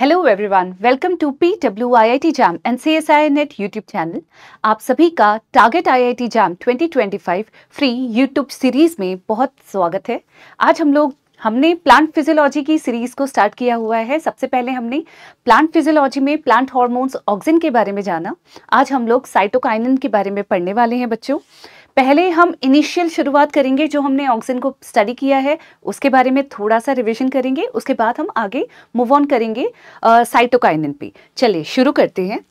Hello everyone welcome to P W I I T JAM and C S I NET YouTube channel आप सभी का target I I T JAM 2025 free YouTube series में बहुत स्वागत है आज हम लोग हमने प्लांट फिजियोलॉजी की सीरीज़ को स्टार्ट किया हुआ है सबसे पहले हमने प्लांट फिजियोलॉजी में प्लांट हार्मोन्स ऑक्सीजन के बारे में जाना आज हम लोग साइटोकाइनन के बारे में पढ़ने वाले हैं बच्चों पहले हम इनिशियल शुरुआत करेंगे जो हमने ऑक्सीजन को स्टडी किया है उसके बारे में थोड़ा सा रिविजन करेंगे उसके बाद हम आगे मूव ऑन करेंगे साइटोकाइन पे चलिए शुरू करते हैं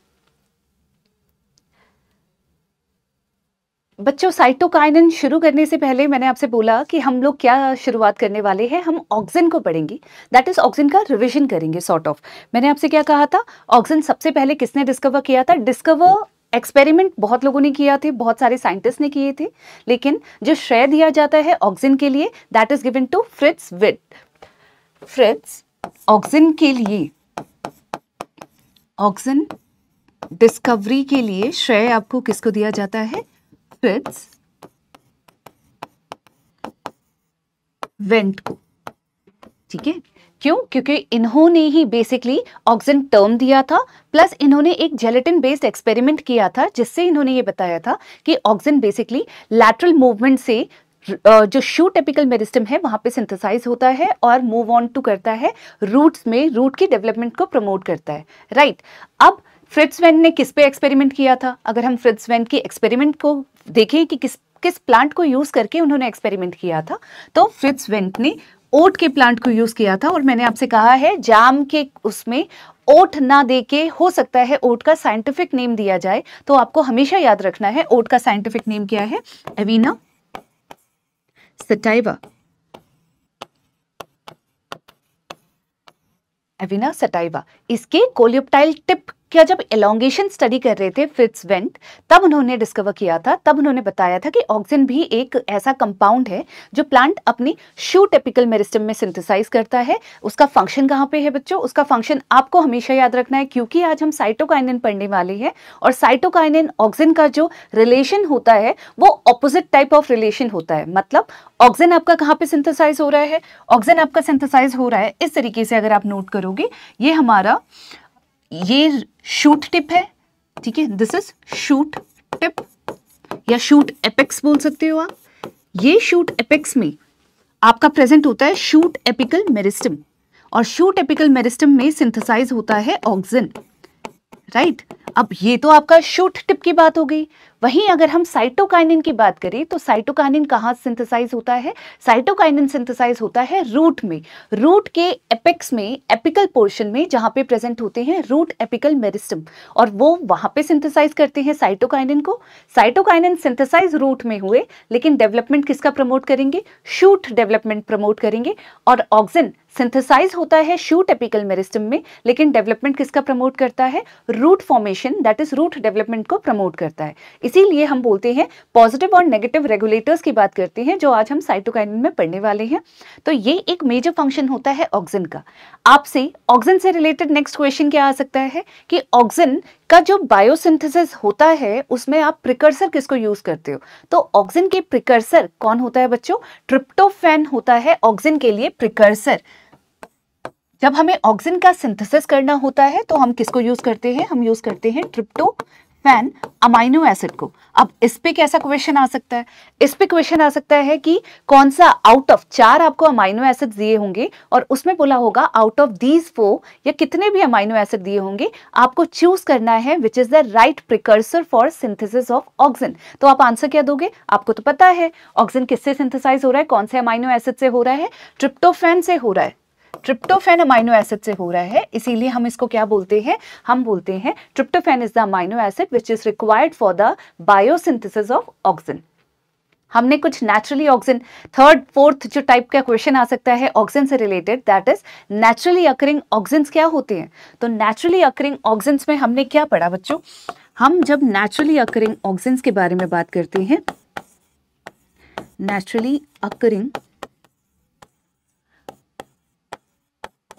बच्चों साइटोकाइनिन शुरू करने से पहले मैंने आपसे बोला कि हम लोग क्या शुरुआत करने वाले हैं हम ऑक्सीजन को पढ़ेंगे दैट इज़ ऑक्सीजन का रिविजन करेंगे सॉर्ट ऑफ मैंने आपसे क्या कहा था ऑक्सीजन सबसे पहले किसने डिस्कवर किया था डिस्कवर एक्सपेरिमेंट बहुत लोगों ने किया थे बहुत सारे साइंटिस्ट ने किए थे लेकिन जो श्रेय दिया जाता है ऑक्सीजन के लिए that is given to Frits Went Frits auxin के लिए ऑक्सीजन डिस्कवरी के लिए श्रेय आपको किसको दिया जाता है फ्रिट्स वेंट को ठीक है क्यों क्योंकि इन्होंने ही बेसिकली ऑक्सीजन टर्म दिया था प्लस इन्होंने एक जेलेटिन बेस्ड एक्सपेरिमेंट किया था जिससे इन्होंने ये बताया था कि ऑक्सीजन बेसिकली लैटरल मूवमेंट से जो शू टेपिकल मेरिस्टम है वहां पे सिंथेसाइज होता है और मूव ऑन टू करता है रूट्स में रूट की डेवलपमेंट को प्रमोट करता है राइट right. अब फ्रिट्स ने किस पे एक्सपेरिमेंट किया था अगर हम फ्रिट्स वेन की एक्सपेरिमेंट को देखें कि किस किस प्लांट को यूज़ करके उन्होंने एक्सपेरिमेंट किया था तो फ्रिट्स वेंट ने ओट के प्लांट को यूज़ किया था और मैंने आपसे कहा है जाम के उसमें ओट ना देके हो सकता है ओट का साइंटिफिक नेम दिया जाए तो आपको हमेशा याद रखना है ओट का साइंटिफिक नेम क्या है एवीना सटाइवा एविना सटाइवा इसके कोलियोप्टाइल टिप क्या जब एलोंगेशन स्टडी कर रहे थे फिट्स वेंट तब उन्होंने डिस्कवर किया था तब उन्होंने बताया था कि ऑक्सीजन भी एक ऐसा कंपाउंड है जो प्लांट अपनी शू टेपिकल मेरिस्टम में सिंथेसाइज करता है उसका फंक्शन कहाँ पे है बच्चों उसका फंक्शन आपको हमेशा याद रखना है क्योंकि आज हम साइटोकाइनिन पढ़ने वाले हैं और साइटोकाइनिन ऑक्सीजन का जो रिलेशन होता है वो ऑपोजिट टाइप ऑफ रिलेशन होता है मतलब ऑक्सीजन आपका कहाँ पर सिंथेसाइज हो रहा है ऑक्सीजन आपका सिंथेसाइज हो रहा है इस तरीके से अगर आप नोट करोगे ये हमारा ये शूट टिप है ठीक है दिस इज शूट टिप या शूट एपेक्स बोल सकते हो आप ये शूट एपेक्स में आपका प्रेजेंट होता है शूट एपिकल मेरिस्टम और शूट एपिकल मेरिस्टम में सिंथेसाइज होता है ऑक्सिन राइट right? अब ये तो आपका शूट टिप की बात हो गई वहीं अगर हम साइटोकाइनिन की बात करें तो साइटोकाइनिन कहाँ सिंथेसाइज होता है साइटोकाइनिन सिंथेसाइज होता है रूट में रूट के एपिक्स में एपिकल पोर्शन में जहाँ पे प्रेजेंट होते हैं रूट एपिकल मेरिस्टम और वो वहाँ पे सिंथेसाइज करते हैं साइटोकाइनिन को साइटोकाइनिन सिंथेसाइज रूट में हुए लेकिन डेवलपमेंट किसका प्रमोट करेंगे शूट डेवलपमेंट प्रमोट करेंगे और ऑक्सिन सिंथेसाइज होता है शूट एपिकल मेरिस्टम में लेकिन डेवलपमेंट किसका प्रमोट करता है root formation that is root development को प्रमोट करता है इसीलिए हम बोलते हैं पॉजिटिव और नेगेटिव रेगुलेटर्स की बात करते हैं जो आज हम साइटोकाइन में पढ़ने वाले हैं तो ये एक मेजर फंक्शन होता है ऑक्सिन का आपसे ऑक्सिन से रिलेटेड नेक्स्ट क्वेश्चन क्या आ सकता है कि ऑक्सिन का जो बायोसिंथेसिस होता है उसमें आप प्रिकर्सर किसको यूज करते हो तो ऑक्सिन के प्रिकर्सर कौन होता है बच्चों ट्रिप्टोफैन होता है ऑक्सिन के लिए प्रिकर्सर जब हमें ऑक्सीजन का सिंथेसिस करना होता है तो हम किसको यूज करते हैं हम यूज करते हैं ट्रिप्टो फैन अमाइनो एसिड को अब इस पे कैसा क्वेश्चन आ सकता है इस पे क्वेश्चन आ सकता है कि कौन सा आउट ऑफ चार आपको अमाइनो एसिड दिए होंगे और उसमें बोला होगा आउट ऑफ दीज फोर या कितने भी अमाइनो एसिड दिए होंगे आपको चूज करना है which is the right precursor for synthesis of auxin तो आप आंसर क्या दोगे आपको तो पता है ऑक्सीजन किससे सिंथेसाइज हो रहा है कौन से अमाइनो एसिड से हो रहा है ट्रिप्टोफेन से हो रहा है ट्रिप्टोफेन अमाइनो एसिड से हो रहा है इसीलिए हम इसको क्या बोलते हैं हम बोलते हैं tryptophan is the amino acid which is required for the biosynthesis of auxin हमने कुछ नेचुरली ऑक्सीजन थर्ड फोर्थ जो टाइप का क्वेश्चन आ सकता है ऑक्सीजन से related that is naturally occurring auxin क्या होते हैं तो नेचुरली अकरिंग ऑक्सीजन में हमने क्या पढ़ा बच्चों हम जब नेचुरली अकरिंग ऑक्सीजन के बारे में बात करते हैं नेचुरली अकरिंग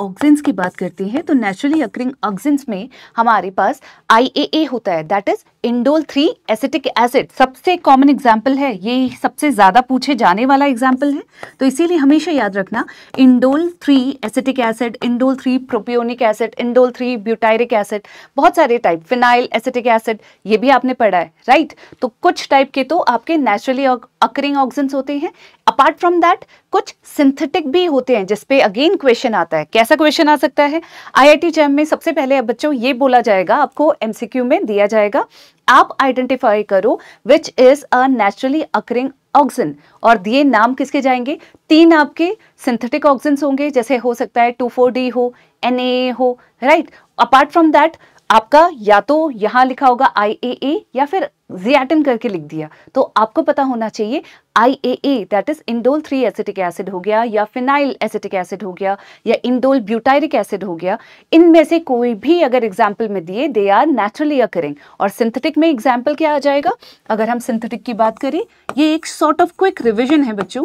ऑक्सिन्स की बात करते हैं तो नेचुरली अक्रिंग ऑक्सिन्स में हमारे पास आई होता है that is indole three acetic acid सबसे कॉमन एग्जाम्पल है ये सबसे ज़्यादा पूछे जाने वाला एग्जाम्पल है तो इसीलिए हमेशा याद रखना indole three acetic acid indole three propionic acid indole three butyric acid बहुत सारे टाइप फिनाइल एसिटिक एसिड ये भी आपने पढ़ा है राइट तो कुछ टाइप के तो आपके नेचुरली अकरिंग ऑक्सीजन्स होते हैं अपार्ट फ्रॉम दैट कुछ सिंथेटिक भी होते हैं जिसपे अगेन क्वेश्चन आता है कैसा क्वेश्चन आ सकता है टी जैम में सबसे पहले बच्चों ये बोला जाएगा आपको एमसीक्यू में दिया जाएगा आप आइडेंटिफाई करो which is a naturally occurring auxin और दिए नाम किसके जाएंगे तीन आपके सिंथेटिक ऑक्सीजन होंगे जैसे हो सकता है टू फोर डी हो एन हो राइट अपार्ट फ्रॉम दैट आपका या तो यहां लिखा होगा आई ए ए या फिर जियाटिन करके लिख दिया तो आपको पता होना चाहिए I A A that is indole three acetic acid हो गया या फिनाइल एसिटिक एसिड हो गया या इंडोल ब्यूटायरिक एसिड हो गया इनमें से कोई भी अगर एग्जाम्पल में दिए दे आर नेचुरली अकरिंग और सिंथेटिक में एग्जाम्पल क्या आ जाएगा अगर हम सिंथेटिक की बात करें ये एक सॉर्ट ऑफ क्विक रिविजन है बच्चों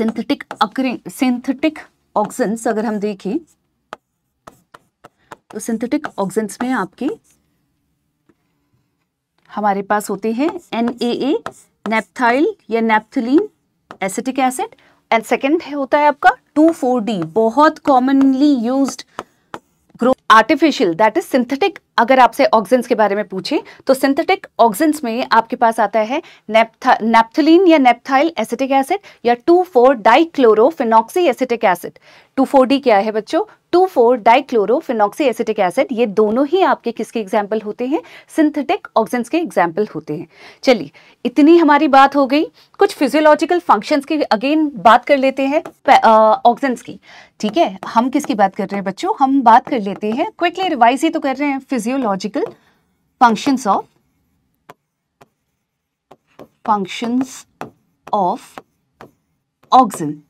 सिंथेटिक अकरिंग सिंथेटिक ऑक्सन्स अगर हम देखें तो सिंथेटिक ऑक्सेंस में आपकी हमारे पास होते हैं एन ए ए नेपथाइल या naphthalene acetic acid and second होता है आपका टू फोर डी बहुत commonly use grow artificial that is synthetic अगर आपसे ऑक्जेंस के बारे में पूछे तो सिंथेटिक ऑक्जेंस में आपके पास आता है नेप्था नेप्थलीन या नेपथाइल एसिटिक एसिड या two four dichlorophenoxy acetic acid two four D क्या है बच्चों two four dichlorophenoxy acetic acid ये दोनों ही आपके किसके एग्जाम्पल होते हैं सिंथेटिक ऑक्सीजन के एग्जाम्पल होते हैं चलिए इतनी हमारी बात हो गई कुछ फिजियोलॉजिकल फंक्शंस की अगेन बात कर लेते हैं ऑक्सीजन्स की ठीक है हम किसकी बात कर रहे हैं बच्चों हम बात कर लेते हैं क्विकली रिवाइज ही तो कर रहे हैं physiological functions of functions of oxen.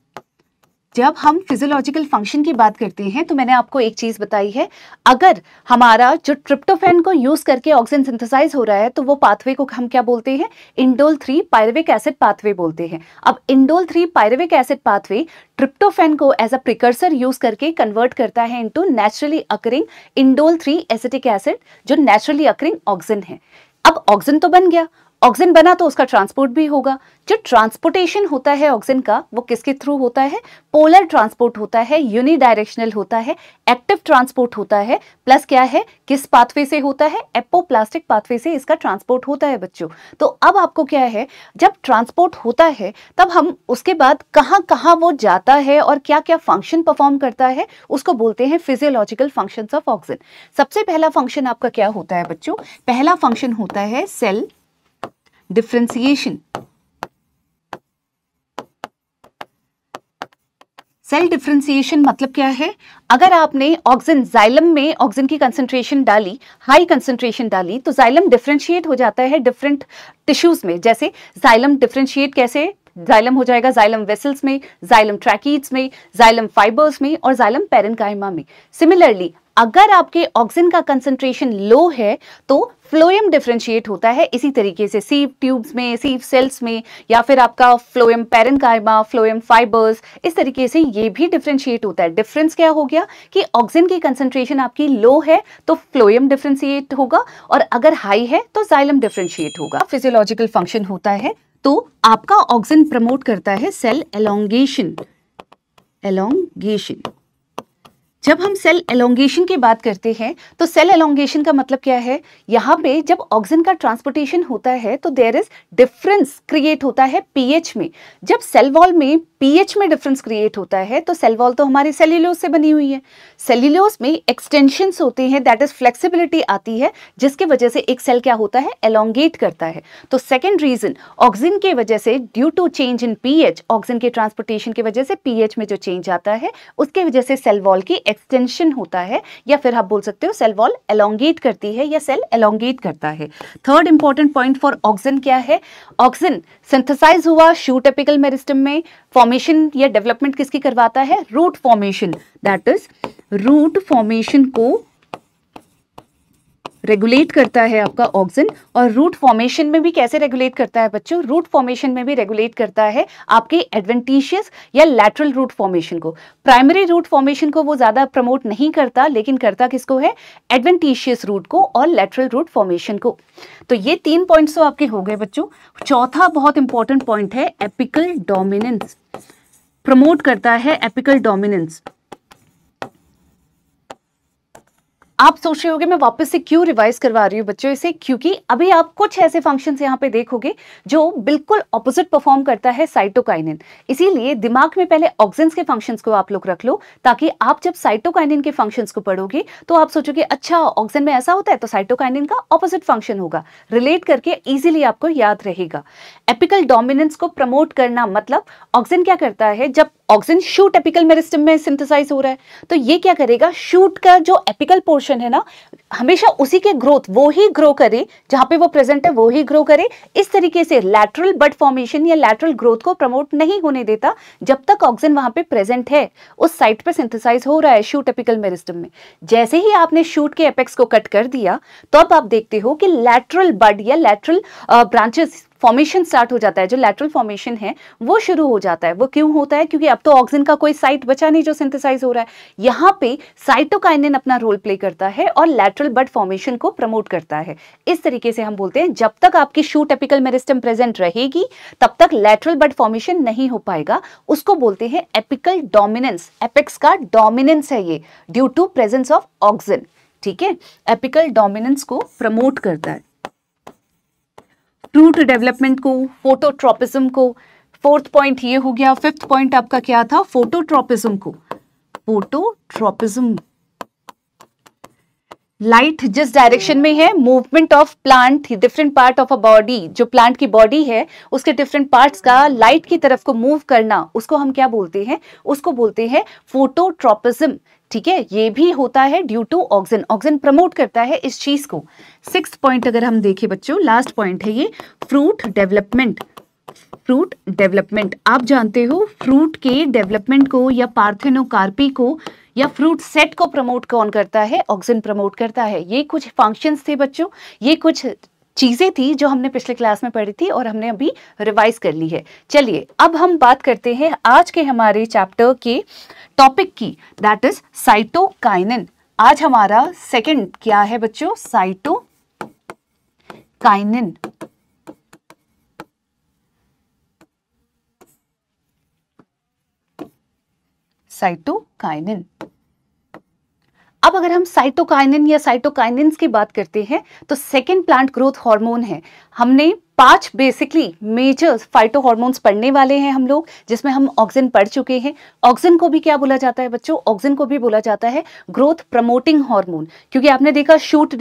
जब हम फिजियोलॉजिकल फंक्शन की बात करते हैं तो मैंने आपको एक चीज़ बताई है अगर हमारा जो ट्रिप्टोफेन को यूज़ करके ऑक्सीजन सिंथेसाइज हो रहा है तो वो पाथवे को हम क्या बोलते हैं indole three pyruvic acid pathway बोलते हैं अब indole three pyruvic acid pathway tryptophan को एज अ प्रिकर्सर यूज करके कन्वर्ट करता है into naturally occurring indole three acetic acid जो नेचुरली अकरिंग ऑक्सीजन है अब ऑक्सीजन तो बन गया ऑक्सीजन बना तो उसका ट्रांसपोर्ट भी होगा जो ट्रांसपोर्टेशन होता है ऑक्सीजन का वो किसके थ्रू होता है पोलर ट्रांसपोर्ट होता है यूनिडायरेक्शनल होता है एक्टिव ट्रांसपोर्ट होता है प्लस क्या है किस पाथवे से होता है एपोप्लास्टिक पाथवे से इसका ट्रांसपोर्ट होता है बच्चों तो अब आपको क्या है जब ट्रांसपोर्ट होता है तब हम उसके बाद कहाँ कहाँ वो जाता है और क्या क्या फंक्शन परफॉर्म करता है उसको बोलते हैं फिजियोलॉजिकल फंक्शन ऑफ ऑक्सीजन सबसे पहला फंक्शन आपका क्या होता है बच्चों पहला फंक्शन होता है सेल differentiation. सेल डिफ्रेंसिएशन मतलब क्या है अगर आपने ऑक्सीजन जाइलम में ऑक्सीजन की कंसेंट्रेशन डाली हाई कंसेंट्रेशन डाली तो जाइलम डिफ्रेंशिएट हो जाता है डिफरेंट टिश्यूज में जैसे जाइलम डिफ्रेंशिएट कैसे जाइलम हो जाएगा जाइलम वेसल्स में जाइलम ट्रैकिड्स में जाइलम फाइबर्स में और जाइलम पेरनकाइमा में सिमिलरली अगर आपके ऑक्सीजन का कंसंट्रेशन लो है तो फ्लोएम डिफ्रेंशिएट होता है इसी तरीके से सीव ट्यूब्स में सीव सेल्स में या फिर आपका फ्लोएम पेरेनकाइमा फ्लोएम फाइबर्स इस तरीके से ये भी डिफ्रेंशिएट होता है डिफरेंस क्या हो गया कि ऑक्सीजन की कंसंट्रेशन आपकी लो है तो फ्लोएम डिफ्रेंशिएट होगा और अगर हाई है तो जाइलम डिफ्रेंशिएट होगा फिजियोलॉजिकल फंक्शन होता है तो आपका ऑक्सीजन प्रमोट करता है सेल एलोंगेशन एलोंगेशन जब हम सेल एलोंगेशन की बात करते हैं तो सेल एलोंगेशन का मतलब क्या है यहाँ पे जब ऑक्सीजन का ट्रांसपोर्टेशन होता है तो देर इज डिफरेंस क्रिएट होता है पीएच में जब सेल वॉल में पीएच में डिफरेंस क्रिएट होता है तो सेल वॉल तो हमारी सेल्यूलोस से बनी हुई है सेल्यूलोस में एक्सटेंशन होते हैं दैट इज फ्लेक्सिबिलिटी आती है जिसके वजह से एक सेल क्या होता है एलोंगेट करता है तो सेकेंड रीजन ऑक्सीजन के वजह से due to change in pH auxin के ट्रांसपोर्टेशन की वजह से पीएच में जो चेंज आता है उसके वजह से सेल वॉल की एक्सटेंशन होता है या फिर आप बोल सकते हो सेल वॉल एलोंगेट करती है या सेल एलोंगेट करता है third important point for auxin क्या है ऑक्सीजन सिंथेसाइज हुआ शूटेपिकल मेरिस्टम में फॉर्म फॉर्मेशन या डेवलपमेंट किसकी करवाता है root formation that is root formation को रेगुलेट करता है आपका ऑक्सिन और रूट फॉर्मेशन में भी कैसे रेगुलेट करता है बच्चों रूट फॉर्मेशन में भी रेगुलेट करता है आपके एडवेंटिशियस या लैटरल रूट फॉर्मेशन को प्राइमरी रूट फॉर्मेशन को वो ज़्यादा प्रमोट नहीं करता लेकिन करता किसको है एडवेंटिशियस रूट को और लैटरल रूट फॉर्मेशन को तो ये तीन पॉइंट्स तो आपके हो गए बच्चों चौथा बहुत इंपॉर्टेंट पॉइंट है एपिकल डोमिनेंस प्रमोट करता है एपिकल डोमिनेंस आप सोच रहे होंगे मैं वापस से क्यों रिवाइज करवा रही हूँ बच्चों इसे क्योंकि अभी आप कुछ ऐसे फंक्शन यहाँ पे देखोगे जो बिल्कुल ऑपोजिट परफॉर्म करता है साइटोकाइनिन इसीलिए दिमाग में पहले ऑक्सीजन के फंक्शन को आप लोग रख लो ताकि आप जब साइटोकाइनिन के फंक्शन को पढ़ोगे तो आप सोचोगे अच्छा ऑक्सीजन में ऐसा होता है तो साइटोकाइनिन का ऑपोजिट फंक्शन होगा रिलेट करके इजिली आपको याद रहेगा एपिकल डोमिनेंस को प्रमोट करना मतलब ऑक्सीजन क्या करता है जब ऑक्सीजन शूट एपिकल मेरिस्टम में सिंथेसाइज हो रहा है तो ये क्या करेगा शूट का जो एपिकल पोर्शन है ना हमेशा उसी के ग्रोथ वो ही ग्रो करे जहां पे वो प्रेजेंट है वो ही ग्रो करे इस तरीके से लैटरल बड फॉर्मेशन या लैटरल ग्रोथ को प्रमोट नहीं होने देता जब तक ऑक्सीजन वहां पे प्रेजेंट है उस साइट पे सिंथेसाइज हो रहा है शूट एपिकल मेरिस्टम में जैसे ही आपने शूट के एपेक्स को कट कर दिया तो अब आप देखते हो कि लैटरल बड या लैटरल ब्रांचेस फॉर्मेशन स्टार्ट हो जाता है जो लेटरल फॉर्मेशन है वो शुरू हो जाता है वो क्यों होता है क्योंकि अब तो ऑक्सीजन का कोई साइट बचा नहीं जो सिंथेसाइज हो रहा है यहाँ पे साइटोकाइनिन अपना रोल प्ले करता है और लेटरल बड फॉर्मेशन को प्रमोट करता है इस तरीके से हम बोलते हैं जब तक आपकी शूट एपिकल मेरिस्टम प्रेजेंट रहेगी तब तक लेटरल बड फॉर्मेशन नहीं हो पाएगा उसको बोलते हैं एपिकल डोमिनेंस एपेक्स का डोमिनेंस है ये due to presence of auxin ठीक है एपिकल डोमिनेंस को प्रमोट करता है रूट डेवलपमेंट को फोटोट्रोपिज्म को फोर्थ पॉइंट ये हो गया फिफ्थ पॉइंट आपका क्या था फोटोट्रोपिज्म को फोटोट्रोपिज्म लाइट जिस डायरेक्शन में है movement of plant different part of a body जो प्लांट की बॉडी है उसके डिफरेंट पार्ट्स का लाइट की तरफ को मूव करना उसको हम क्या बोलते हैं उसको बोलते हैं फोटोट्रॉपिज्म ठीक है ये भी होता है due to auxin auxin promote करता है इस चीज को सिक्स पॉइंट अगर हम देखें बच्चों लास्ट पॉइंट है ये फ्रूट डेवलपमेंट फ्रूट डेवलपमेंट आप जानते हो फ्रूट के डेवलपमेंट को या पार्थेनोकार्पी को या फ्रूट सेट को प्रमोट कौन करता है ऑक्सीजन प्रमोट करता है ये कुछ फंक्शंस थे बच्चों ये कुछ चीज़ें थी जो हमने पिछले क्लास में पढ़ी थी और हमने अभी रिवाइज कर ली है चलिए अब हम बात करते हैं आज के हमारे चैप्टर के टॉपिक की दैट इज साइटोकाइनिन आज हमारा सेकंड क्या है बच्चों साइटोकाइनिन साइटोकाइनिन अब अगर हम साइटोकाइनिन या साइटोकाइनिन की बात करते हैं तो सेकेंड प्लांट ग्रोथ हार्मोन है हमने पांच बेसिकली मेजर फाइटो हॉर्मोन्स पढ़ने वाले हैं हम लोग जिसमें हम ऑक्सीजन पढ़ चुके हैं ऑक्सीजन को भी क्या बोला जाता है बच्चों ऑक्सीजन को भी बोला जाता है ग्रोथ प्रमोटिंग हार्मोन क्योंकि आपने देखा शूट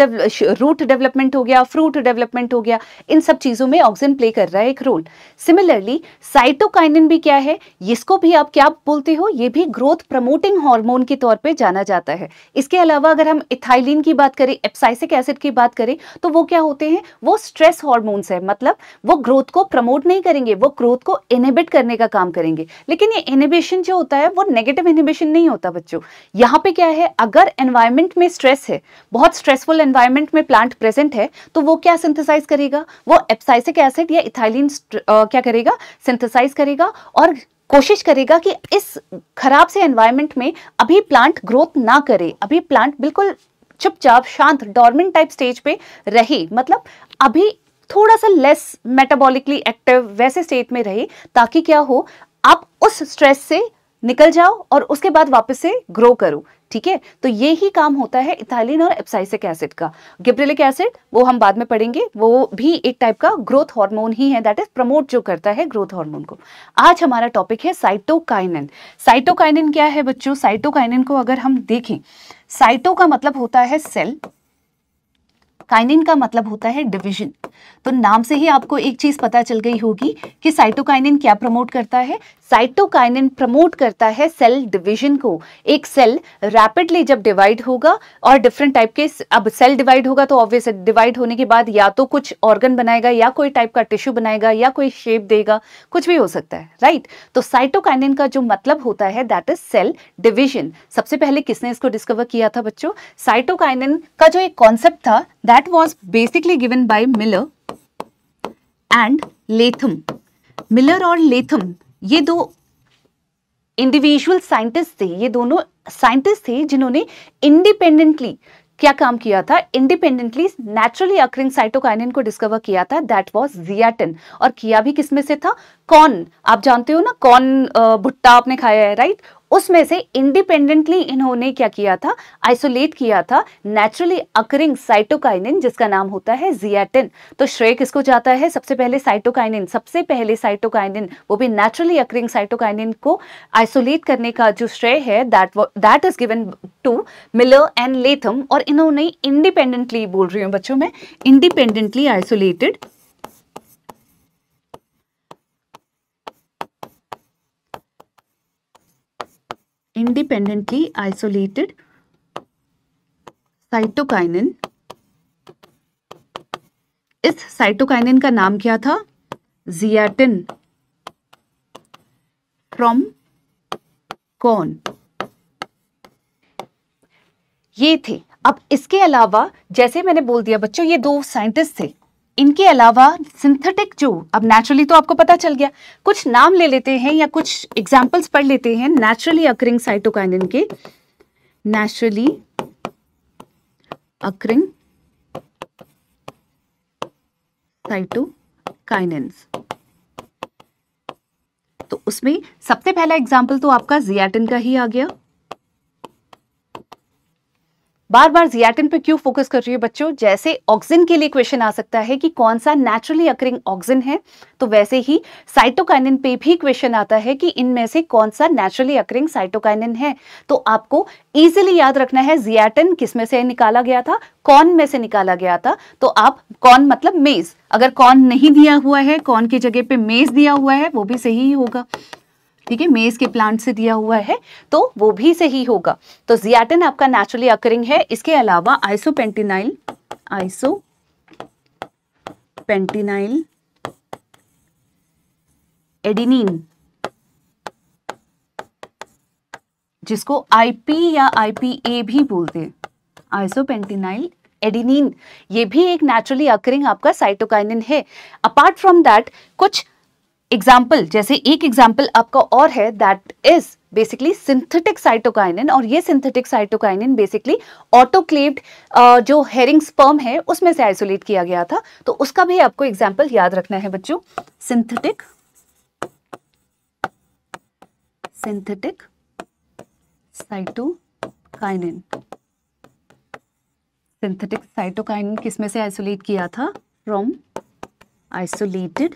रूट डेवलपमेंट हो गया फ्रूट डेवलपमेंट हो गया इन सब चीज़ों में ऑक्सीजन प्ले कर रहा है एक रोल सिमिलरली साइटोकाइनिन भी क्या है इसको भी आप क्या बोलते हो ये भी ग्रोथ प्रमोटिंग हॉर्मोन के तौर पर जाना जाता है इसके अलावा अगर हम इथाइलिन की बात करें एप्साइसिक एसिड की बात करें तो वो क्या होते हैं वो स्ट्रेस हॉर्मोन्स है मतलब मतलब वो ग्रोथ को प्रमोट नहीं करेंगे वो ग्रोथ को इनहिबिट करने का काम करेंगे लेकिन ये इनहिबिशन जो होता है वो नेगेटिव इनहिबिशन नहीं होता बच्चों यहाँ पे क्या है अगर एनवायरमेंट में स्ट्रेस है बहुत स्ट्रेसफुल एनवायरमेंट में प्लांट प्रेजेंट है तो वो क्या सिंथेसाइज करेगा वो एप्साइसिक एसिड या इथाइलिन क्या करेगा सिंथेसाइज करेगा और कोशिश करेगा कि इस खराब से एनवायरमेंट में अभी प्लांट ग्रोथ ना करे अभी प्लांट बिल्कुल चुपचाप शांत डॉर्मेंट टाइप स्टेज पे रहे मतलब अभी थोड़ा सा लेस मेटाबॉलिकली एक्टिव वैसे स्टेट में रहे ताकि क्या हो आप उस स्ट्रेस से निकल जाओ और उसके बाद वापस से ग्रो करो ठीक है तो ये ही काम होता है इथाइलिन और एप्साइसिक एसिड का गिब्रिलिक एसिड वो हम बाद में पढ़ेंगे वो भी एक टाइप का ग्रोथ हार्मोन ही है दैट इज प्रमोट जो करता है ग्रोथ हार्मोन को आज हमारा टॉपिक है साइटोकाइनिन साइटोकाइनिन क्या है बच्चों साइटोकाइनिन को अगर हम देखें साइटो का मतलब होता है सेल काइनिन का मतलब होता है डिविजन तो नाम से ही आपको एक चीज पता चल गई होगी कि साइटोकाइनिन क्या प्रमोट करता है साइटोकाइनिन प्रमोट करता है सेल डिवीजन को एक सेल रैपिडली जब डिवाइड होगा और डिफरेंट टाइप के अब सेल डिवाइड होगा तो ऑब्वियस डिवाइड होने के बाद या तो कुछ ऑर्गन बनाएगा या कोई टाइप का टिश्यू बनाएगा या कोई शेप देगा कुछ भी हो सकता है राइट तो साइटोकाइनिन का जो मतलब होता है दैट इज सेल डिविजन सबसे पहले किसने इसको डिस्कवर किया था बच्चों साइटोकाइनिन का जो एक कॉन्सेप्ट था that was basically given by Miller and Letham Miller और लेथम ये दो इंडिविजुअल साइंटिस्ट थे ये दोनों साइंटिस्ट थे जिन्होंने इंडिपेंडेंटली क्या काम किया था इंडिपेंडेंटली नेचुरली अक्रिंग साइटोकाइनिन को डिस्कवर किया था दैट वाज जियाटिन और किया भी किसमें से था कॉर्न आप जानते हो ना कॉर्न भुट्टा आपने खाया है राइट उसमें से इंडिपेंडेंटली इन्होंने क्या किया था आइसोलेट किया था नेचुरली अकरिंग साइटोकाइनिन जिसका नाम होता है जियाटिन तो श्रेय किसको जाता है सबसे पहले साइटोकाइनिन सबसे पहले साइटोकाइनिन वो भी नेचुरली अकरिंग साइटोकाइनिन को आइसोलेट करने का जो श्रेय है that that is given to Miller and Letham और इन्होंने इंडिपेंडेंटली बोल रही हूँ बच्चों में independently isolated independently isolated cytokinin इस साइटोकाइनिन का नाम क्या था जियाटिन फ्रॉम कॉन ये थे अब इसके अलावा जैसे मैंने बोल दिया बच्चों ये दो साइंटिस्ट थे इनके अलावा सिंथेटिक जो अब नेचुरली तो आपको पता चल गया कुछ नाम ले लेते हैं या कुछ एग्जाम्पल्स पढ़ लेते हैं नेचुरली अक्रिंग साइटोकाइनिन के नेचुरली अक्रिंग साइटोकाइनेंस तो उसमें सबसे पहला एग्जाम्पल तो आपका जियाटिन का ही आ गया बार बार जियाटिन पे क्यों फोकस कर रही है बच्चों जैसे ऑक्सीजन के लिए क्वेश्चन आ सकता है कि कौन सा नेचुरली अकरिंग ऑक्सीजन है तो वैसे ही साइटोकाइनिन पे भी क्वेश्चन आता है कि इनमें से कौन सा नेचुरली अकरिंग साइटोकाइनिन है तो आपको इजीली याद रखना है जियाटिन किसमें से निकाला गया था कौन में से निकाला गया था तो आप कौन मतलब मेज अगर कौन नहीं दिया हुआ है कौन की जगह पे मेज दिया हुआ है वो भी सही ही होगा ठीक है मेज के प्लांट से दिया हुआ है तो वो भी सही होगा तो जियाटिन आपका नेचुरली अकरिंग है इसके अलावा आइसोपेंटिनाइल आइसो पेंटिनाइल एडिनिन जिसको आईपी या आईपीए भी बोलते हैं आइसोपेंटिनाइल एडिनिन ये भी एक नेचुरली अकरिंग आपका साइटोकाइनिन है अपार्ट फ्रॉम दैट कुछ एग्जाम्पल जैसे एक एग्जाम्पल आपका और है that is basically synthetic cytokinin और ये सिंथेटिक साइटोकाइनिन बेसिकली ऑटोक्लेव्ड जो हेरिंग स्पर्म है उसमें से आइसोलेट किया गया था तो उसका भी आपको एग्जाम्पल याद रखना है बच्चों synthetic synthetic cytokinin synthetic cytokinin किसमें से आइसोलेट किया था from isolated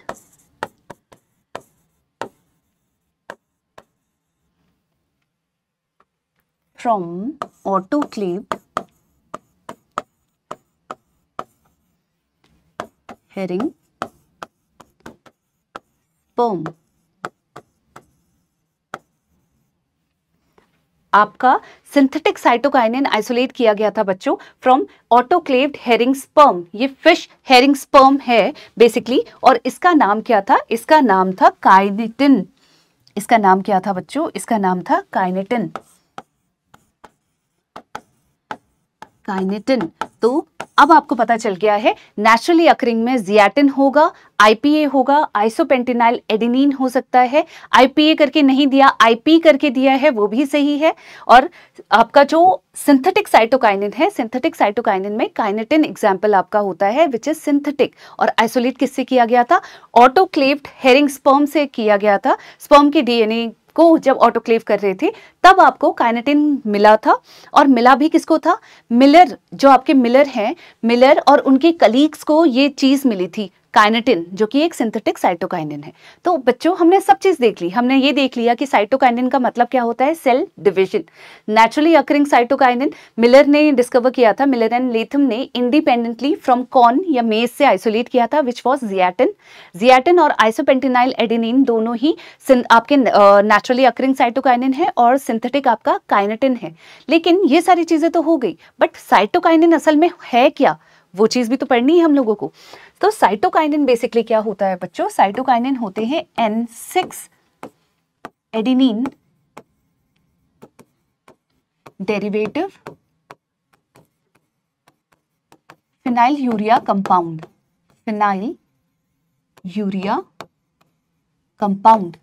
from autoclave herring perm आपका सिंथेटिक साइटोकाइनिन आइसोलेट किया गया था बच्चों फ्रॉम ऑटोक्लेव्ड हेरिंग स्पर्म ये फिश हेरिंग स्पर्म है बेसिकली और इसका नाम क्या था इसका नाम था काइनेटिन इसका नाम क्या था बच्चों इसका नाम था काइनेटिन काइनेटिन तो अब आपको पता चल गया है नेचुरली अकरिंग में जियाटिन होगा आईपीए होगा आइसोपेंटिनाइल एडिनिन हो सकता है आईपीए करके नहीं दिया आईपी करके दिया है वो भी सही है और आपका जो सिंथेटिक साइटोकाइनिन है सिंथेटिक साइटोकाइनिन में काइनेटिन एग्जाम्पल आपका होता है विच इज सिंथेटिक और आइसोलेट किससे किया गया था ऑटोक्लेव्ड हेरिंग स्पर्म से किया गया था स्पर्म के डीएनए को जब ऑटोक्लेव कर रहे थे तब आपको काइनेटिन मिला था और मिला भी किसको था मिलर जो आपके मिलर हैं मिलर और उनके कलीग्स को ये चीज़ मिली थी काइनेटिन जो कि एक सिंथेटिक साइटोकाइनिन है तो बच्चों हमने सब चीज़ देख ली हमने ये देख लिया कि साइटोकाइनिन का मतलब क्या होता है cell division naturally occurring cytokinin Miller ने डिस्कवर किया था मिलर एंड लेथम ने इंडिपेंडेंटली फ्रॉम कॉर्न या मेज से आइसोलेट किया था विच वॉज जियाटिन जियाटिन और आइसोपेंटिनाइल एडिनिन दोनों ही आपके नेचुरली अकरिंग साइटोकाइनिन है और सिंथेटिक आपका काइनेटिन है लेकिन ये सारी चीज़ें तो हो गई बट साइटोकाइनिन असल में है क्या वो चीज़ भी तो पढ़नी है हम लोगों को तो साइटोकाइनिन बेसिकली क्या होता है बच्चों साइटोकाइनिन होते हैं N six adenine derivative phenyl urea compound phenyl urea compound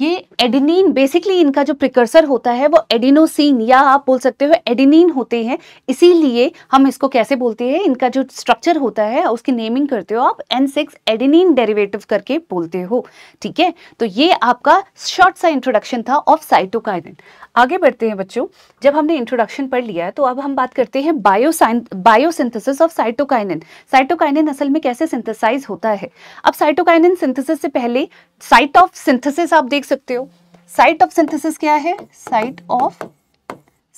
ये एडिनिन बेसिकली इनका जो प्रिकर्सर होता है वो एडिनोसिन या आप बोल सकते हो एडिनिन होते हैं इसीलिए हम इसको कैसे बोलते हैं इनका जो स्ट्रक्चर होता है उसकी नेमिंग करते हो आप एन सिक्स एडिनिन डेरिवेटिव करके बोलते हो ठीक है तो ये आपका शॉर्ट सा इंट्रोडक्शन था ऑफ साइटोकाइनिन आगे बढ़ते हैं बच्चों जब हमने इंट्रोडक्शन पढ़ लिया तो अब हम बात करते हैं बायोसाइन बायोसिंथेसिस ऑफ साइटोकाइनिन साइटोकाइनिन असल में कैसे सिंथेसाइज होता है अब साइटोकाइनिन सिंथेसिस से पहले साइट ऑफ सिंथेसिस आप देख लिख सकते हो साइट ऑफ सिंथेसिस क्या है site of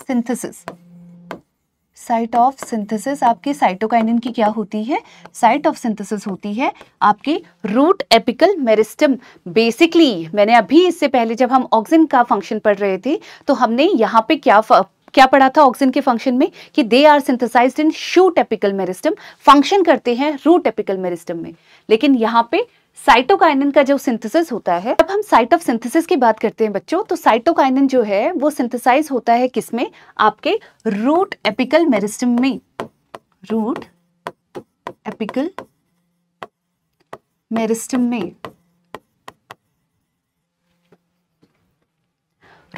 synthesis site of synthesis आपकी साइटोकाइनिन की क्या होती है साइट ऑफ सिंथेसिस होती है आपकी रूट एपिकल मेरिस्टम बेसिकली मैंने अभी इससे पहले जब हम ऑक्सीजन का फंक्शन पढ़ रहे थे तो हमने यहाँ पे क्या क्या पढ़ा था ऑक्सीजन के फंक्शन में कि they are synthesized in shoot apical meristem function करते हैं रूट एपिकल मेरिस्टम में लेकिन यहाँ पे साइटोकाइनिन का जो सिंथेसिस होता है जब हम साइट ऑफ सिंथेसिस की बात करते हैं बच्चों तो साइटोकाइनिन जो है वो सिंथेसाइज होता है किसमें आपके रूट एपिकल मेरिस्टम में रूट एपिकल मेरिस्टम में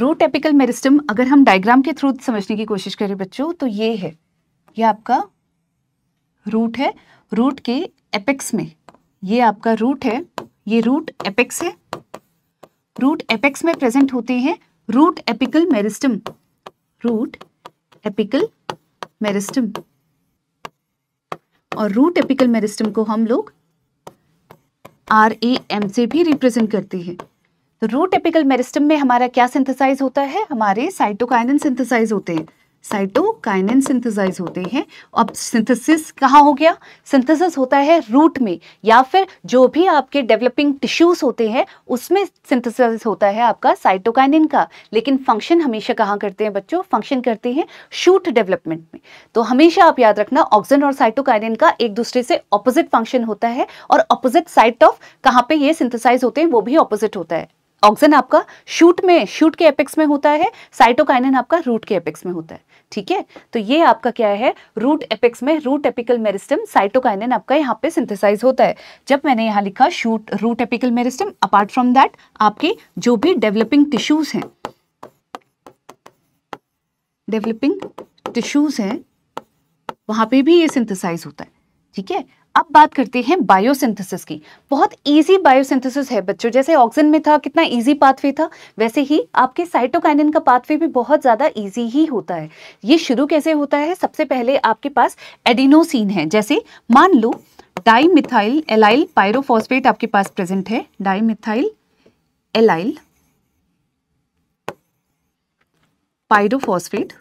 रूट एपिकल मेरिस्टम अगर हम डायग्राम के थ्रू समझने की कोशिश करें बच्चों तो ये है ये आपका रूट है रूट के एपेक्स में ये आपका रूट है ये रूट एपेक्स है रूट एपेक्स में प्रेजेंट होते हैं root apical meristem root apical meristem और रूट एपिकल मेरिस्टम को हम लोग आर ए एम से भी रिप्रेजेंट करते हैं तो रूट एपिकल मेरिस्टम में हमारा क्या सिंथेसाइज होता है हमारे साइटोकाइनन सिंथेसाइज होते हैं साइटोकाइनिन सिंथेसाइज होते हैं अब सिंथेसिस कहाँ हो गया सिंथेसिस होता है रूट में या फिर जो भी आपके डेवलपिंग टिश्यूज होते हैं उसमें सिंथेसिस होता है आपका साइटोकाइनिन का लेकिन फंक्शन हमेशा कहाँ करते हैं बच्चों फंक्शन करते हैं शूट डेवलपमेंट में तो हमेशा आप याद रखना ऑक्सीजन और साइटोकाइनिन का एक दूसरे से ऑपोजिट फंक्शन होता है और ऑपोजिट साइट ऑफ कहाँ पे ये सिंथेसाइज होते हैं वो भी ऑपोजिट होता है ऑक्सीजन आपका शूट में शूट के एपेक्स में होता है साइटोकाइनिन आपका रूट के एपेक्स में होता है ठीक है तो ये आपका क्या है रूट एपेक्स में रूट एपिकल मेरिस्टम साइटोकाइनिन आपका यहाँ पे सिंथेसाइज होता है जब मैंने यहाँ लिखा shoot root apical meristem apart from that आपके जो भी डेवलपिंग टिश्यूज हैं डेवलपिंग टिश्यूज हैं वहां पे भी ये सिंथेसाइज होता है ठीक है अब बात करते हैं बायोसिंथेसिस की बहुत इजी बायोसिंथेसिस है बच्चों जैसे ऑक्सीजन में था कितना इजी पाथवे था वैसे ही आपके साइटोकाइनिन का पाथवे भी बहुत ज़्यादा इजी ही होता है ये शुरू कैसे होता है सबसे पहले आपके पास एडिनोसिन है जैसे मान लो मिथाइल एलाइल पायरोफॉस्फेट आपके पास प्रेजेंट है मिथाइल एलाइल पायरोफॉस्फेट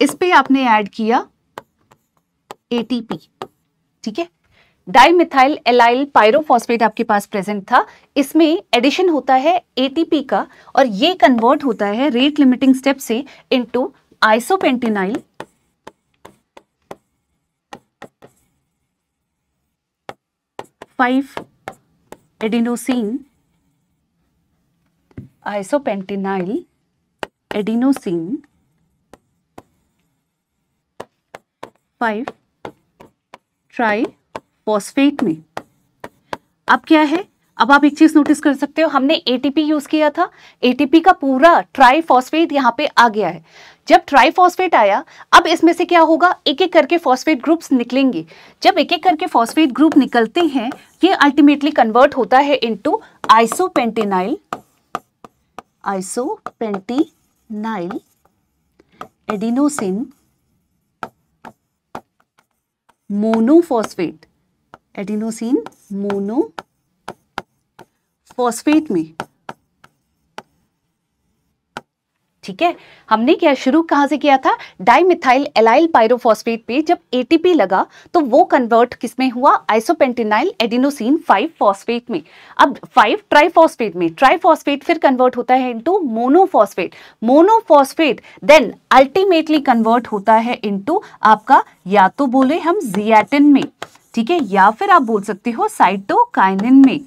इस पे आपने ऐड किया एटीपी ठीक है मिथाइल एलाइल पायरोफॉस्फेट आपके पास प्रेजेंट था इसमें एडिशन होता है एटीपी का और ये कन्वर्ट होता है रेट लिमिटिंग स्टेप से into isopentenyl five adenosine isopentenyl adenosine five tri phosphate में अब क्या है अब आप एक चीज नोटिस कर सकते हो हमने एटीपी यूज किया था एटीपी का पूरा ट्राईफॉस्फेट यहां पे आ गया है जब ट्राईफॉस्फेट आया अब इसमें से क्या होगा एक एक करके फॉस्फेट ग्रुप्स निकलेंगे जब एक एक करके फॉस्फेट ग्रुप निकलते हैं ये अल्टीमेटली कन्वर्ट होता है into isopentenyl isopentenyl adenosine monophosphate adenosine mono में ठीक है हमने क्या शुरू कहाँ से किया था डाईमिथाइल एलाइल पायरोफॉस्फेट पे जब एटीपी लगा तो वो कन्वर्ट किसमें हुआ आइसोपेंटिनाइल एडिनोसिन फाइव फॉस्फेट में अब फाइव ट्राइफॉस्फेट में ट्राइफॉस्फेट फिर कन्वर्ट होता है into monophosphate monophosphate then ultimately convert होता है इंटू आपका या तो बोले हम जियाटिन में ठीक है या फिर आप बोल सकते हो साइटोकाइनिन में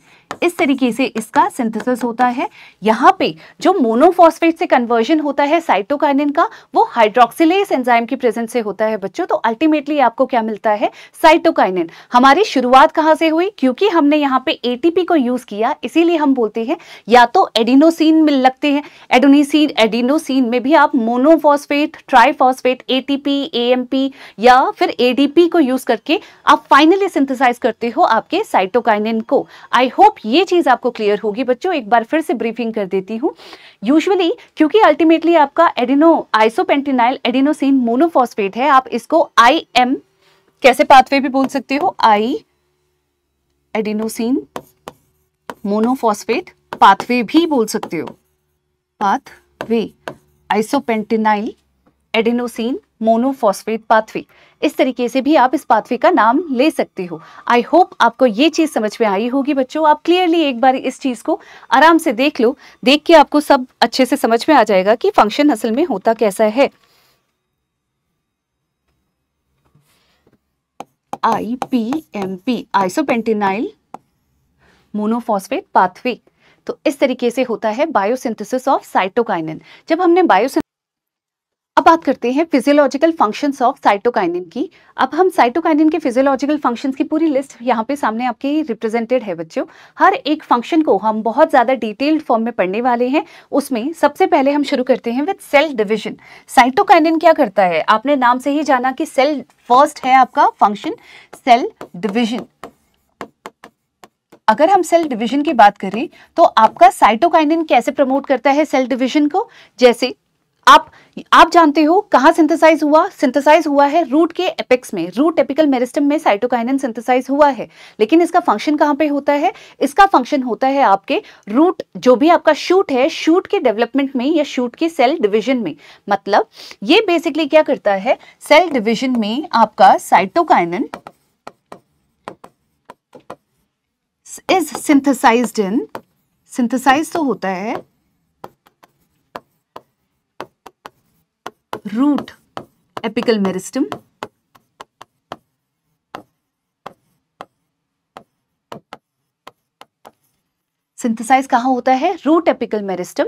इस तरीके से इसका सिंथेसिस होता है यहाँ पे जो मोनोफॉस्फेट से कन्वर्जन होता है साइटोकाइनिन का वो हाइड्रोक्सिलेस एंजाइम की प्रेजेंस से होता है बच्चों तो अल्टीमेटली आपको क्या मिलता है साइटोकाइनिन हमारी शुरुआत कहाँ से हुई क्योंकि हमने यहाँ पे एटीपी को यूज किया इसीलिए हम बोलते हैं या तो एडिनोसिन मिल लगते हैं एडोनिसिन एडिनोसिन में भी आप मोनोफॉस्फेट ट्राईफॉस्फेट एटीपी एएमपी या फिर ए को यूज करके आप फाइनली सिंथेसाइज करते हो आपके साइटोकाइनिन को आई होप ये चीज़ आपको क्लियर होगी बच्चों एक बार फिर से ब्रीफिंग कर देती हूँ यूजुअली क्योंकि अल्टीमेटली आपका एडिनो आइसोपेंटिनाइल एडिनोसिन मोनोफॉस्फेट है आप इसको आई एम कैसे पाथवे भी बोल सकते हो आई एडिनोसिन मोनोफॉस्फेट पाथवे भी बोल सकते हो pathway isopentenyl adenosine monophosphate pathway इस तरीके से भी आप इस पाथवे का नाम ले सकते हो आई होप आपको ये चीज़ समझ में आई होगी बच्चों आप क्लियरली एक बार इस चीज़ को आराम से देख लो देख के आपको सब अच्छे से समझ में आ जाएगा कि फंक्शन असल में होता कैसा है I P M P isopentenyl monophosphate pathway तो इस तरीके से होता है बायोसिंथेसिस ऑफ साइटोकाइनिन जब हमने बायोसिंथ अब बात करते हैं फिजियोलॉजिकल फंक्शंस ऑफ साइटोकाइनिन की अब हम साइटोकाइनिन के फिजियोलॉजिकल फंक्शंस की पूरी लिस्ट यहाँ पे सामने आपके रिप्रेजेंटेड है बच्चों हर एक फंक्शन को हम बहुत ज़्यादा डिटेल्ड फॉर्म में पढ़ने वाले हैं उसमें सबसे पहले हम शुरू करते हैं विद सेल डिविजन साइटोकाइनिन क्या करता है आपने नाम से ही जाना कि सेल फर्स्ट है आपका फंक्शन सेल डिविजन अगर हम सेल डिवीजन की बात करें तो आपका साइटोकाइनिन कैसे प्रमोट करता है सेल डिवीजन को जैसे आप आप जानते हो कहाँ सिंथेसाइज हुआ सिंथेसाइज हुआ है रूट के एपेक्स में रूट एपिकल मेरिस्टम में साइटोकाइनन सिंथेसाइज हुआ है लेकिन इसका फंक्शन कहां पे होता है इसका फंक्शन होता है आपके रूट जो भी आपका शूट है शूट के डेवलपमेंट में या शूट के सेल डिवीजन में मतलब ये बेसिकली क्या करता है सेल डिविजन में आपका cytokinin is synthesise in synthesise तो होता है root apical meristem सिंथेसाइज कहां होता है root apical meristem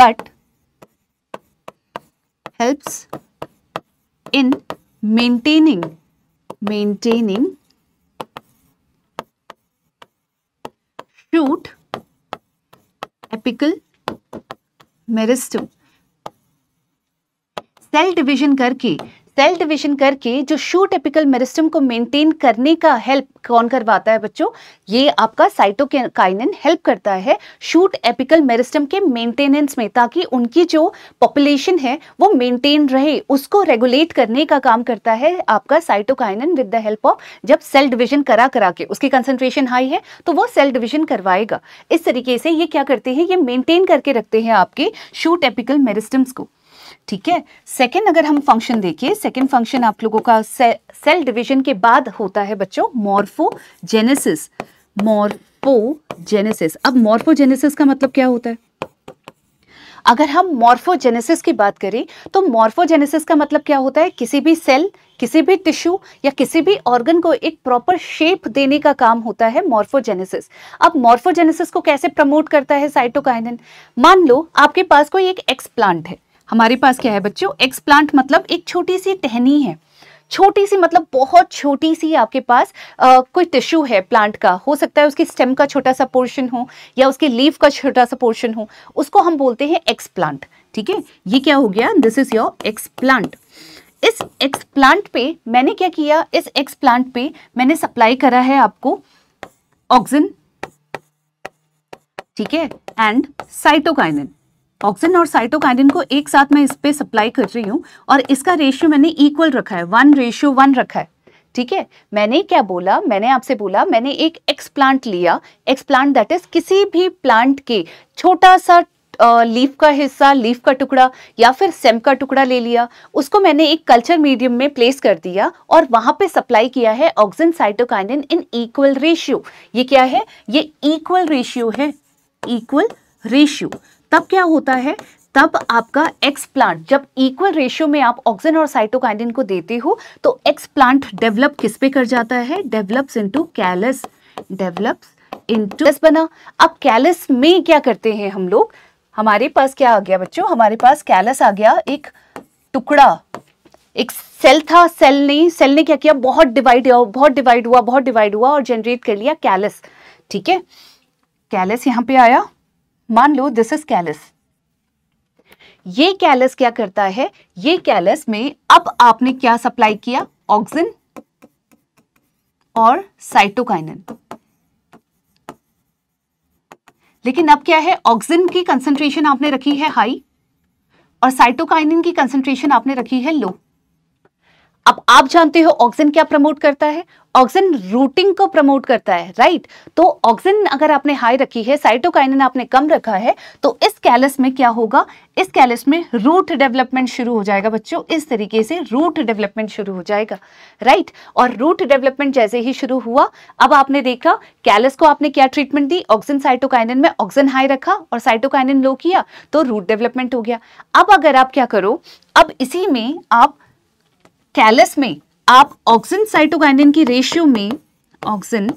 but helps in maintaining maintaining shoot apical meristem cell division करके सेल डिवीजन करके जो शूट एपिकल मेरिस्टम को मेंटेन करने का हेल्प कौन करवाता है बच्चों ये आपका साइटोकाइनिन हेल्प करता है शूट एपिकल मेरिस्टम के मेंटेनेंस में ताकि उनकी जो पॉपुलेशन है वो मेंटेन रहे उसको रेगुलेट करने का काम करता है आपका cytokinin with the help of जब सेल डिवीजन करा करा के उसकी कंसनट्रेशन हाई है तो वो सेल डिविजन करवाएगा इस तरीके से ये क्या करते हैं ये मेनटेन करके रखते हैं आपके शूट एपिकल मेरिस्टम्स को ठीक है सेकेंड अगर हम फंक्शन देखिए सेकेंड फंक्शन आप लोगों का से, सेल डिवीजन के बाद होता है बच्चों मॉर्फोजेनेसिस मॉर्फोजेनेसिस अब मॉर्फोजेनेसिस का मतलब क्या होता है अगर हम मॉर्फोजेनेसिस की बात करें तो मॉर्फोजेनेसिस का मतलब क्या होता है किसी भी सेल किसी भी टिश्यू या किसी भी ऑर्गन को एक प्रॉपर शेप देने का काम होता है मॉर्फोजेनेसिस अब मॉर्फोजेनेसिस को कैसे प्रमोट करता है साइटोकाइनिन मान लो आपके पास कोई एक एक्स प्लांट है हमारे पास क्या है बच्चों एक्स प्लांट मतलब एक छोटी सी टहनी है छोटी सी मतलब बहुत छोटी सी आपके पास आ, कोई टिश्यू है प्लांट का हो सकता है उसके स्टेम का छोटा सा पोर्शन हो या उसके लीव का छोटा सा पोर्शन हो उसको हम बोलते हैं एक्स प्लांट ठीक है ये क्या हो गया this is your explant इस एक्स प्लांट पे मैंने क्या किया इस एक्स प्लांट पे मैंने सप्लाई करा है आपको ऑक्सीजन ठीक है एंड साइटोकाइनिन ऑक्सीजन और साइटोकाइडिन को एक साथ मैं इस पर सप्लाई कर रही हूँ और इसका रेशियो मैंने इक्वल रखा है वन रेशियो वन रखा है ठीक है मैंने क्या बोला मैंने आपसे बोला मैंने एक एक्सप्लांट लिया एक्स प्लांट दैट इज किसी भी प्लांट के छोटा सा लीफ का हिस्सा लीफ का टुकड़ा या फिर सेम का टुकड़ा ले लिया उसको मैंने एक कल्चर मीडियम में प्लेस कर दिया और वहां पे सप्लाई किया है auxin cytokinin in equal ratio ये क्या है ये इक्वल रेशियो है इक्वल रेशियो तब क्या होता है तब आपका एक्स प्लांट जब इक्वल रेशियो में आप ऑक्सीजन और साइटोकाइनिन को देते हो तो एक्स प्लांट डेवलप किस पे कर जाता है develops into callus develops into बना अब कैलस में क्या करते हैं हम लोग हमारे पास क्या आ गया बच्चों हमारे पास कैलस आ गया एक टुकड़ा एक सेल था सेल ने सेल ने क्या किया बहुत डिवाइड बहुत डिवाइड हुआ बहुत डिवाइड हुआ और जनरेट कर लिया कैलस ठीक है कैलस यहाँ पे आया मान लो दिस इज कैलस ये कैलस क्या करता है ये कैलस में अब आपने क्या सप्लाई किया ऑक्सीजन और साइटोकाइनन लेकिन अब क्या है ऑक्सीजन की कंसंट्रेशन आपने रखी है हाई और साइटोकाइनिन की कंसंट्रेशन आपने रखी है लो अब आप जानते हो ऑक्सीजन क्या प्रमोट करता है ऑक्सीजन रूटिंग को प्रमोट करता है राइट तो ऑक्सीजन अगर आपने हाई रखी है साइटोकाइनिन आपने कम रखा है तो इस कैलस में क्या होगा इस कैलस में रूट डेवलपमेंट शुरू हो जाएगा बच्चों इस तरीके से रूट डेवलपमेंट शुरू हो जाएगा राइट और रूट डेवलपमेंट जैसे ही शुरू हुआ अब आपने देखा कैलस को आपने क्या ट्रीटमेंट दी ऑक्सीजन साइटोकाइनिन में ऑक्सीजन हाई रखा और साइटोकाइनिन लो किया तो रूट डेवलपमेंट हो गया अब अगर आप क्या करो अब इसी में आप कैलस में आप ऑक्सिन साइटोकाइनिन की रेशियो में ऑक्सिन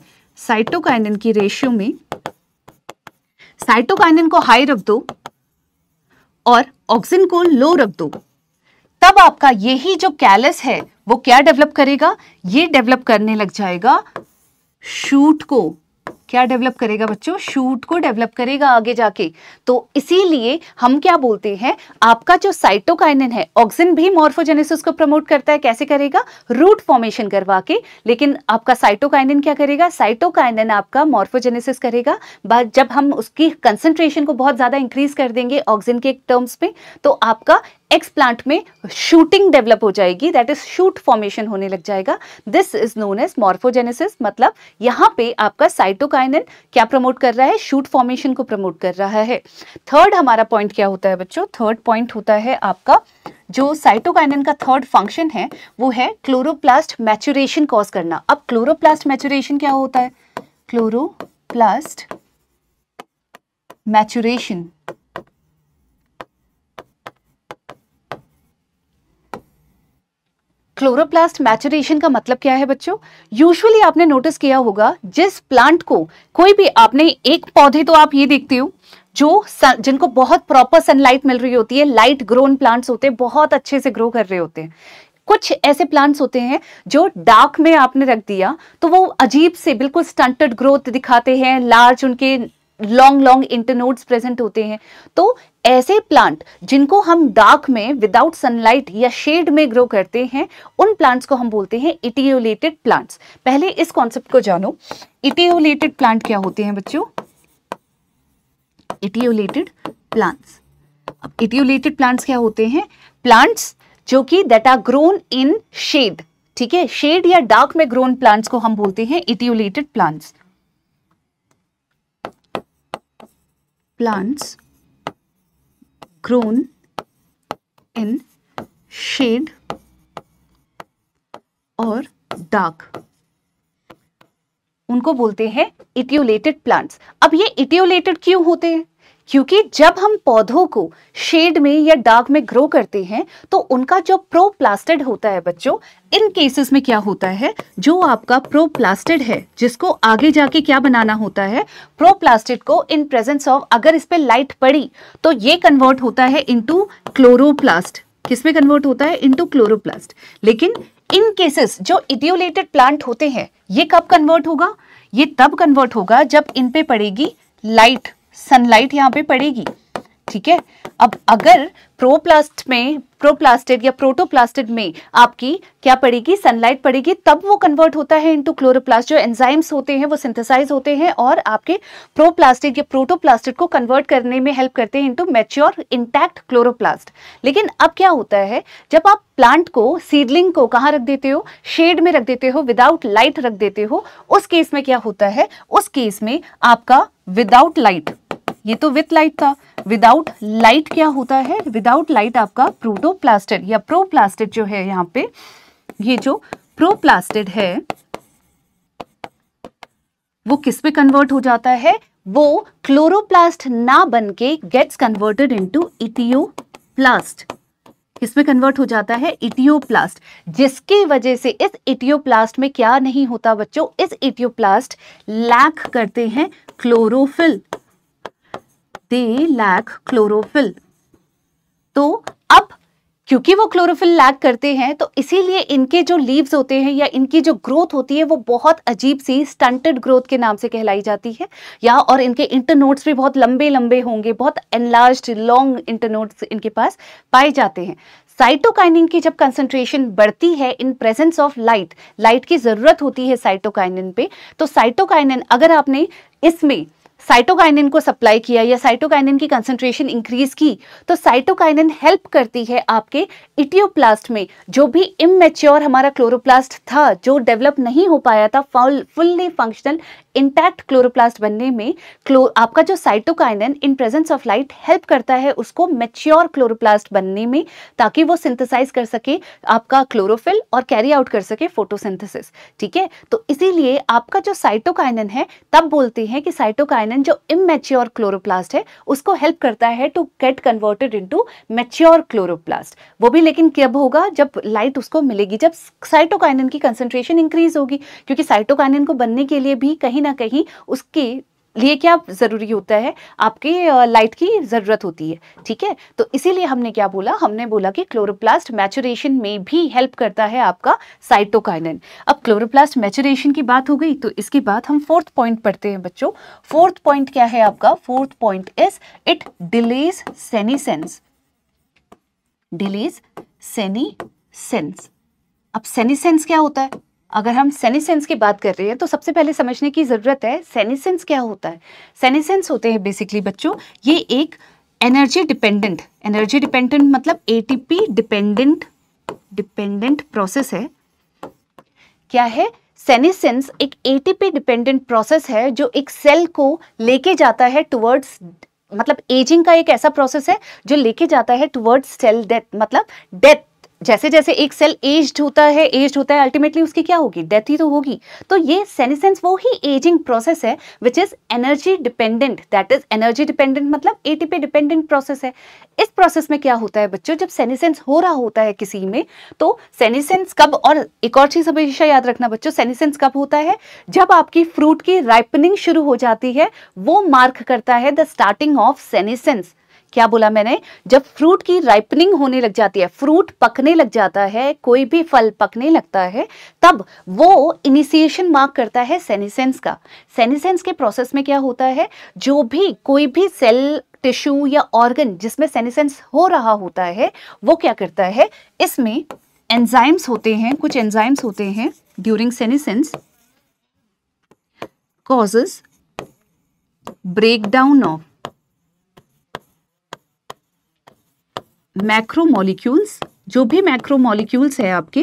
साइटोकाइनिन की रेशियो में साइटोकाइनिन को हाई रख दो और ऑक्सिन को लो रख दो तब आपका यही जो कैलस है वो क्या डेवलप करेगा ये डेवलप करने लग जाएगा शूट को क्या डेवलप करेगा बच्चों शूट को डेवलप करेगा आगे जाके तो इसीलिए हम क्या बोलते हैं आपका जो साइटोकाइनिन है ऑक्सिन भी मॉर्फोजेनेसिस को प्रमोट करता है कैसे करेगा रूट फॉर्मेशन करवा के लेकिन आपका साइटोकाइनिन क्या करेगा साइटोकाइनिन आपका मॉर्फोजेनेसिस करेगा जब हम उसकी कंसेंट्रेशन को बहुत ज़्यादा इंक्रीज कर देंगे ऑक्सिन के टर्म्स में तो आपका एक्स प्लांट में शूटिंग डेवलप हो जाएगी दैट इज शूट फॉर्मेशन होने लग जाएगा this is known as morphogenesis मतलब यहां पे आपका साइटोकाइनन क्या प्रमोट कर रहा है शूट फॉर्मेशन को प्रमोट कर रहा है थर्ड हमारा पॉइंट क्या होता है बच्चों थर्ड पॉइंट होता है आपका जो साइटोकाइनन का थर्ड फंक्शन है वो है क्लोरोप्लास्ट मैचुरेशन कॉज करना अब क्लोरोप्लास्ट मैचुरेशन क्या होता है क्लोरोप्लास्ट मैचुरेशन क्लोरोप्लास्ट मैचुरेशन का मतलब क्या है बच्चों यूजुअली आपने नोटिस किया होगा जिस प्लांट को कोई भी आपने एक पौधे तो आप ये देखते हो जो सन, जिनको बहुत प्रॉपर सनलाइट मिल रही होती है लाइट ग्रोन प्लांट्स होते हैं बहुत अच्छे से ग्रो कर रहे होते हैं कुछ ऐसे प्लांट्स होते हैं जो डार्क में आपने रख दिया तो वो अजीब से बिल्कुल स्टंटेड ग्रोथ दिखाते हैं लार्ज उनके लॉन्ग लॉन्ग इंटरनोड्स प्रेजेंट होते हैं तो ऐसे प्लांट जिनको हम डार्क में विदाउट सनलाइट या शेड में ग्रो करते हैं उन प्लांट्स को हम बोलते हैं इटियोलेटेड प्लांट्स पहले इस कॉन्सेप्ट को जानो इटियोलेटेड प्लांट क्या होते हैं बच्चों इटियोलेटेड प्लांट्स अब इटियोलेटेड प्लांट्स क्या होते हैं प्लांट्स जो कि that are grown in shade ठीक है शेड या डार्क में ग्रोन प्लांट्स को हम बोलते हैं etiolated plants plants grown in shade और dark उनको बोलते हैं इटियोलेटेड प्लांट्स अब ये इटियोलेटेड क्यों होते हैं क्योंकि जब हम पौधों को शेड में या डार्क में ग्रो करते हैं तो उनका जो प्रोप्लास्टेड होता है बच्चों इन केसेस में क्या होता है जो आपका प्रोप्लास्टेड है जिसको आगे जाके क्या बनाना होता है प्रोप्लास्टेड को इन प्रेजेंस ऑफ अगर इस पर लाइट पड़ी तो ये कन्वर्ट होता है इंटू क्लोरोप्लास्ट किसमें कन्वर्ट होता है इंटू क्लोरोप्लास्ट लेकिन इन केसेस जो इडियोलेटेड प्लांट होते हैं ये कब कन्वर्ट होगा ये तब कन्वर्ट होगा जब इन पे पड़ेगी लाइट सनलाइट यहाँ पे पड़ेगी ठीक है अब अगर प्रोप्लास्ट में प्रोप्लास्टिड या प्रोटोप्लास्टिड में आपकी क्या पड़ेगी सनलाइट पड़ेगी तब वो कन्वर्ट होता है इनटू क्लोरोप्लास्ट जो एंजाइम्स होते हैं वो सिंथेसाइज होते हैं और आपके प्रोप्लास्टिड या प्रोटोप्लास्टिड को कन्वर्ट करने में हेल्प करते हैं इनटू मैच्योर इंटैक्ट क्लोरोप्लास्ट लेकिन अब क्या होता है जब आप प्लांट को सीडलिंग को कहाँ रख देते हो शेड में रख देते हो विदाउट लाइट रख देते हो उस केस में क्या होता है उस केस में आपका विदाउट लाइट ये तो विथ लाइट था विदाउट लाइट क्या होता है विदाउट लाइट आपका प्रोटोप्लास्टिड या प्रोप्लास्टिड जो है यहाँ पे ये जो प्रोप्लास्टिड है वो किस पे कन्वर्ट हो जाता है वो क्लोरोप्लास्ट ना बनके गेट्स कन्वर्टेड इनटू प्लास्ट किसमें कन्वर्ट हो जाता है इटियोप्लास्ट जिसकी वजह से इस इटियोप्लास्ट में क्या नहीं होता बच्चों इस इटियोप्लास्ट लैक करते हैं क्लोरोफिल दे लैक क्लोरोफिल तो अब क्योंकि वो क्लोरोफिल लैक करते हैं तो इसीलिए इनके जो लीव्स होते हैं या इनकी जो ग्रोथ होती है वो बहुत अजीब सी स्टंटेड ग्रोथ के नाम से कहलाई जाती है या और इनके इंटरनोट्स भी बहुत लंबे लंबे होंगे बहुत एनलार्ज लॉन्ग इंटरनोट्स इनके पास पाए जाते हैं साइटोकाइनिन की जब कंसंट्रेशन बढ़ती है in presence of light light की ज़रूरत होती है साइटोकाइनिन पे तो साइटोकाइनिन अगर आपने इसमें साइटोकाइनिन को सप्लाई किया या साइटोकाइनिन की कंसंट्रेशन इंक्रीज की तो साइटोकाइनिन हेल्प करती है आपके इटियोप्लास्ट में जो भी इमेच्योर हमारा क्लोरोप्लास्ट था जो डेवलप नहीं हो पाया था फुल्ली फंक्शनल इंटैक्ट क्लोरोप्लास्ट बनने में क्लो आपका जो cytokinin in presence of light help करता है उसको मेच्योर क्लोरोप्लास्ट बनने में ताकि वो सिंथेसाइज कर सके आपका क्लोरोफिल और कैरी आउट कर सके फोटोसिंथेसिस ठीक है तो इसीलिए आपका जो साइटोकाइनिन है तब बोलते हैं कि साइटोकाइनन कंपोनेंट जो इमेच्योर क्लोरोप्लास्ट है उसको हेल्प करता है to get converted into mature chloroplast वो भी लेकिन कब होगा जब लाइट उसको मिलेगी जब साइटोकाइनिन की कंसंट्रेशन इंक्रीज होगी क्योंकि साइटोकाइनिन को बनने के लिए भी कहीं ना कहीं उसकी लिए क्या ज़रूरी होता है आपके लाइट की ज़रूरत होती है ठीक है तो इसीलिए हमने क्या बोला हमने बोला कि क्लोरोप्लास्ट मैचुरेशन में भी हेल्प करता है आपका साइटोकाइनन अब क्लोरोप्लास्ट मैचुरेशन की बात हो गई तो इसके बाद हम फोर्थ पॉइंट पढ़ते हैं बच्चों फोर्थ पॉइंट क्या है आपका fourth point is it delays senescence delays sense अब सेनीसेंस क्या होता है अगर हम सेनीसेंस की बात कर रहे हैं तो सबसे पहले समझने की ज़रूरत है सेनीसेंस क्या होता है सेनीसेंस होते हैं बेसिकली बच्चों ये एक एनर्जी डिपेंडेंट एनर्जी डिपेंडेंट मतलब एटीपी डिपेंडेंट डिपेंडेंट प्रोसेस है क्या है सेनीसेंस एक एटीपी डिपेंडेंट प्रोसेस है जो एक सेल को लेके जाता है टुवर्ड्स मतलब एजिंग का एक ऐसा प्रोसेस है जो लेके जाता है टुवर्ड्स सेल डेथ मतलब डेथ जैसे जैसे एक सेल एज्ड होता है एज्ड होता है अल्टीमेटली उसकी क्या होगी डेथ ही तो होगी तो ये सेनिसेंस वो ही एजिंग प्रोसेस है which is energy dependent that is energy dependent मतलब एटीपी डिपेंडेंट प्रोसेस है इस प्रोसेस में क्या होता है बच्चों जब सेनिसेंस हो रहा होता है किसी में तो सेनिसेंस कब और एक और चीज हमेशा याद रखना बच्चों सेनिसेंस कब होता है जब आपकी फ्रूट की राइपनिंग शुरू हो जाती है वो मार्क करता है द स्टार्टिंग ऑफ सेनिसेंस क्या बोला मैंने जब फ्रूट की राइपनिंग होने लग जाती है फ्रूट पकने लग जाता है कोई भी फल पकने लगता है तब वो इनिशिएशन मार्क करता है सेनिसेंस का सेनिसेंस के प्रोसेस में क्या होता है जो भी कोई भी सेल टिश्यू या ऑर्गन जिसमें सेनिसेंस हो रहा होता है वो क्या करता है इसमें एंजाइम्स होते हैं कुछ एंजाइम्स होते हैं during senescence break down of macromolecules जो भी मैक्रोमोलिक्यूल्स है आपके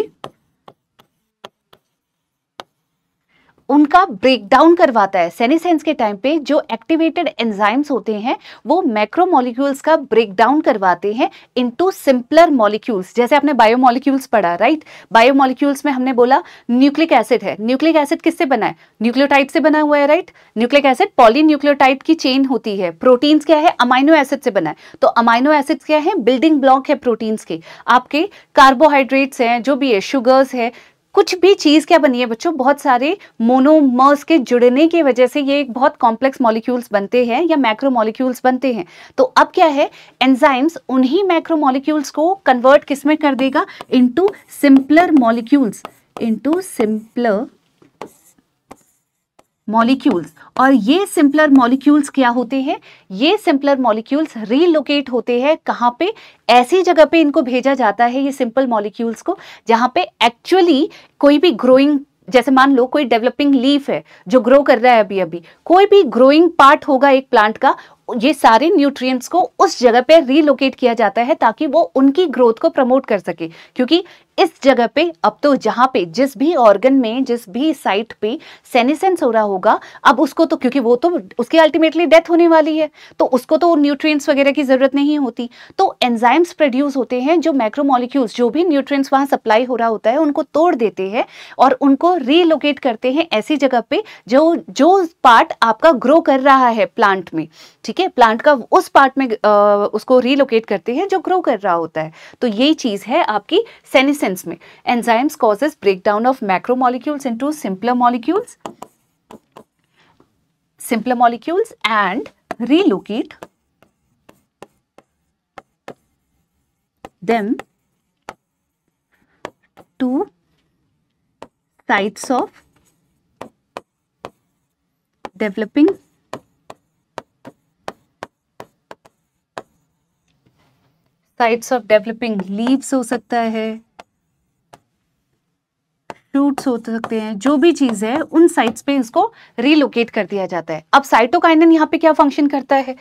उनका ब्रेकडाउन करवाता है सेनेसेंस के टाइम पे जो एक्टिवेटेड एंजाइम्स होते हैं वो मैक्रो मॉलिक्यूल्स का ब्रेकडाउन करवाते हैं इनटू सिंपलर मॉलिक्यूल्स जैसे आपने बायोमोलिक्यूल्स पढ़ा राइट बायोमोलिक्यूल्स में हमने बोला न्यूक्लिक एसिड है न्यूक्लिक एसिड किससे बना है न्यूक्लियोटाइड से बना हुआ है राइट न्यूक्लिक एसिड न्यूक्लियोटाइड की चेन होती है प्रोटीन्स क्या है अमाइनो एसिड से बना है तो अमाइनो एसिड क्या है बिल्डिंग ब्लॉक है प्रोटीन्स के आपके कार्बोहाइड्रेट्स हैं जो भी है शुगर्स है कुछ भी चीज़ क्या बनी है बच्चों बहुत सारे मोनोमर्स के जुड़ने की वजह से ये एक बहुत कॉम्प्लेक्स मॉलिक्यूल्स बनते हैं या मैक्रो मॉलिक्यूल्स बनते हैं तो अब क्या है एंजाइम्स उन्हीं मैक्रो मॉलिक्यूल्स को कन्वर्ट किस में कर देगा into simpler molecules into simpler molecules और ये सिंपलर मॉलिक्यूल्स क्या होते हैं ये सिंपलर मॉलिक्यूल्स रीलोकेट होते हैं कहाँ पे ऐसी जगह पे इनको भेजा जाता है ये सिंपल मॉलिक्यूल्स को जहाँ पे एक्चुअली कोई भी ग्रोइंग जैसे मान लो कोई डेवलपिंग लीफ है जो ग्रो कर रहा है अभी अभी कोई भी ग्रोइंग पार्ट होगा एक प्लांट का ये सारे न्यूट्रिएंट्स को उस जगह पे रीलोकेट किया जाता है ताकि वो उनकी ग्रोथ को प्रमोट कर सके क्योंकि इस जगह पे अब तो जहाँ पे जिस भी ऑर्गन में जिस भी साइट पे सेनेसेंस हो रहा होगा अब उसको तो क्योंकि वो तो उसकी अल्टीमेटली डेथ होने वाली है तो उसको तो न्यूट्रिएंट्स वगैरह की ज़रूरत नहीं होती तो एंजाइम्स प्रोड्यूस होते हैं जो मैक्रोमोलिक्यूल्स जो भी न्यूट्रिएंट्स वहाँ सप्लाई हो रहा होता है उनको तोड़ देते हैं और उनको रीलोकेट करते हैं ऐसी जगह पे जो जो पार्ट आपका ग्रो कर रहा है प्लांट में ठीक है प्लांट का उस पार्ट में आ, उसको रीलोकेट करते हैं जो ग्रो कर रहा होता है तो यही चीज़ है आपकी सेनेसेंस सेंस में enzymes causes break down of macromolecules into simpler molecules simpler molecules and relocate them to sites of developing sites of developing leaves हो सकता है फ्रूट्स हो सकते हैं जो भी चीज़ है उन साइट्स पे इसको रिलोकेट कर दिया जाता है अब साइटोकाइनिन यहाँ पे क्या फंक्शन करता है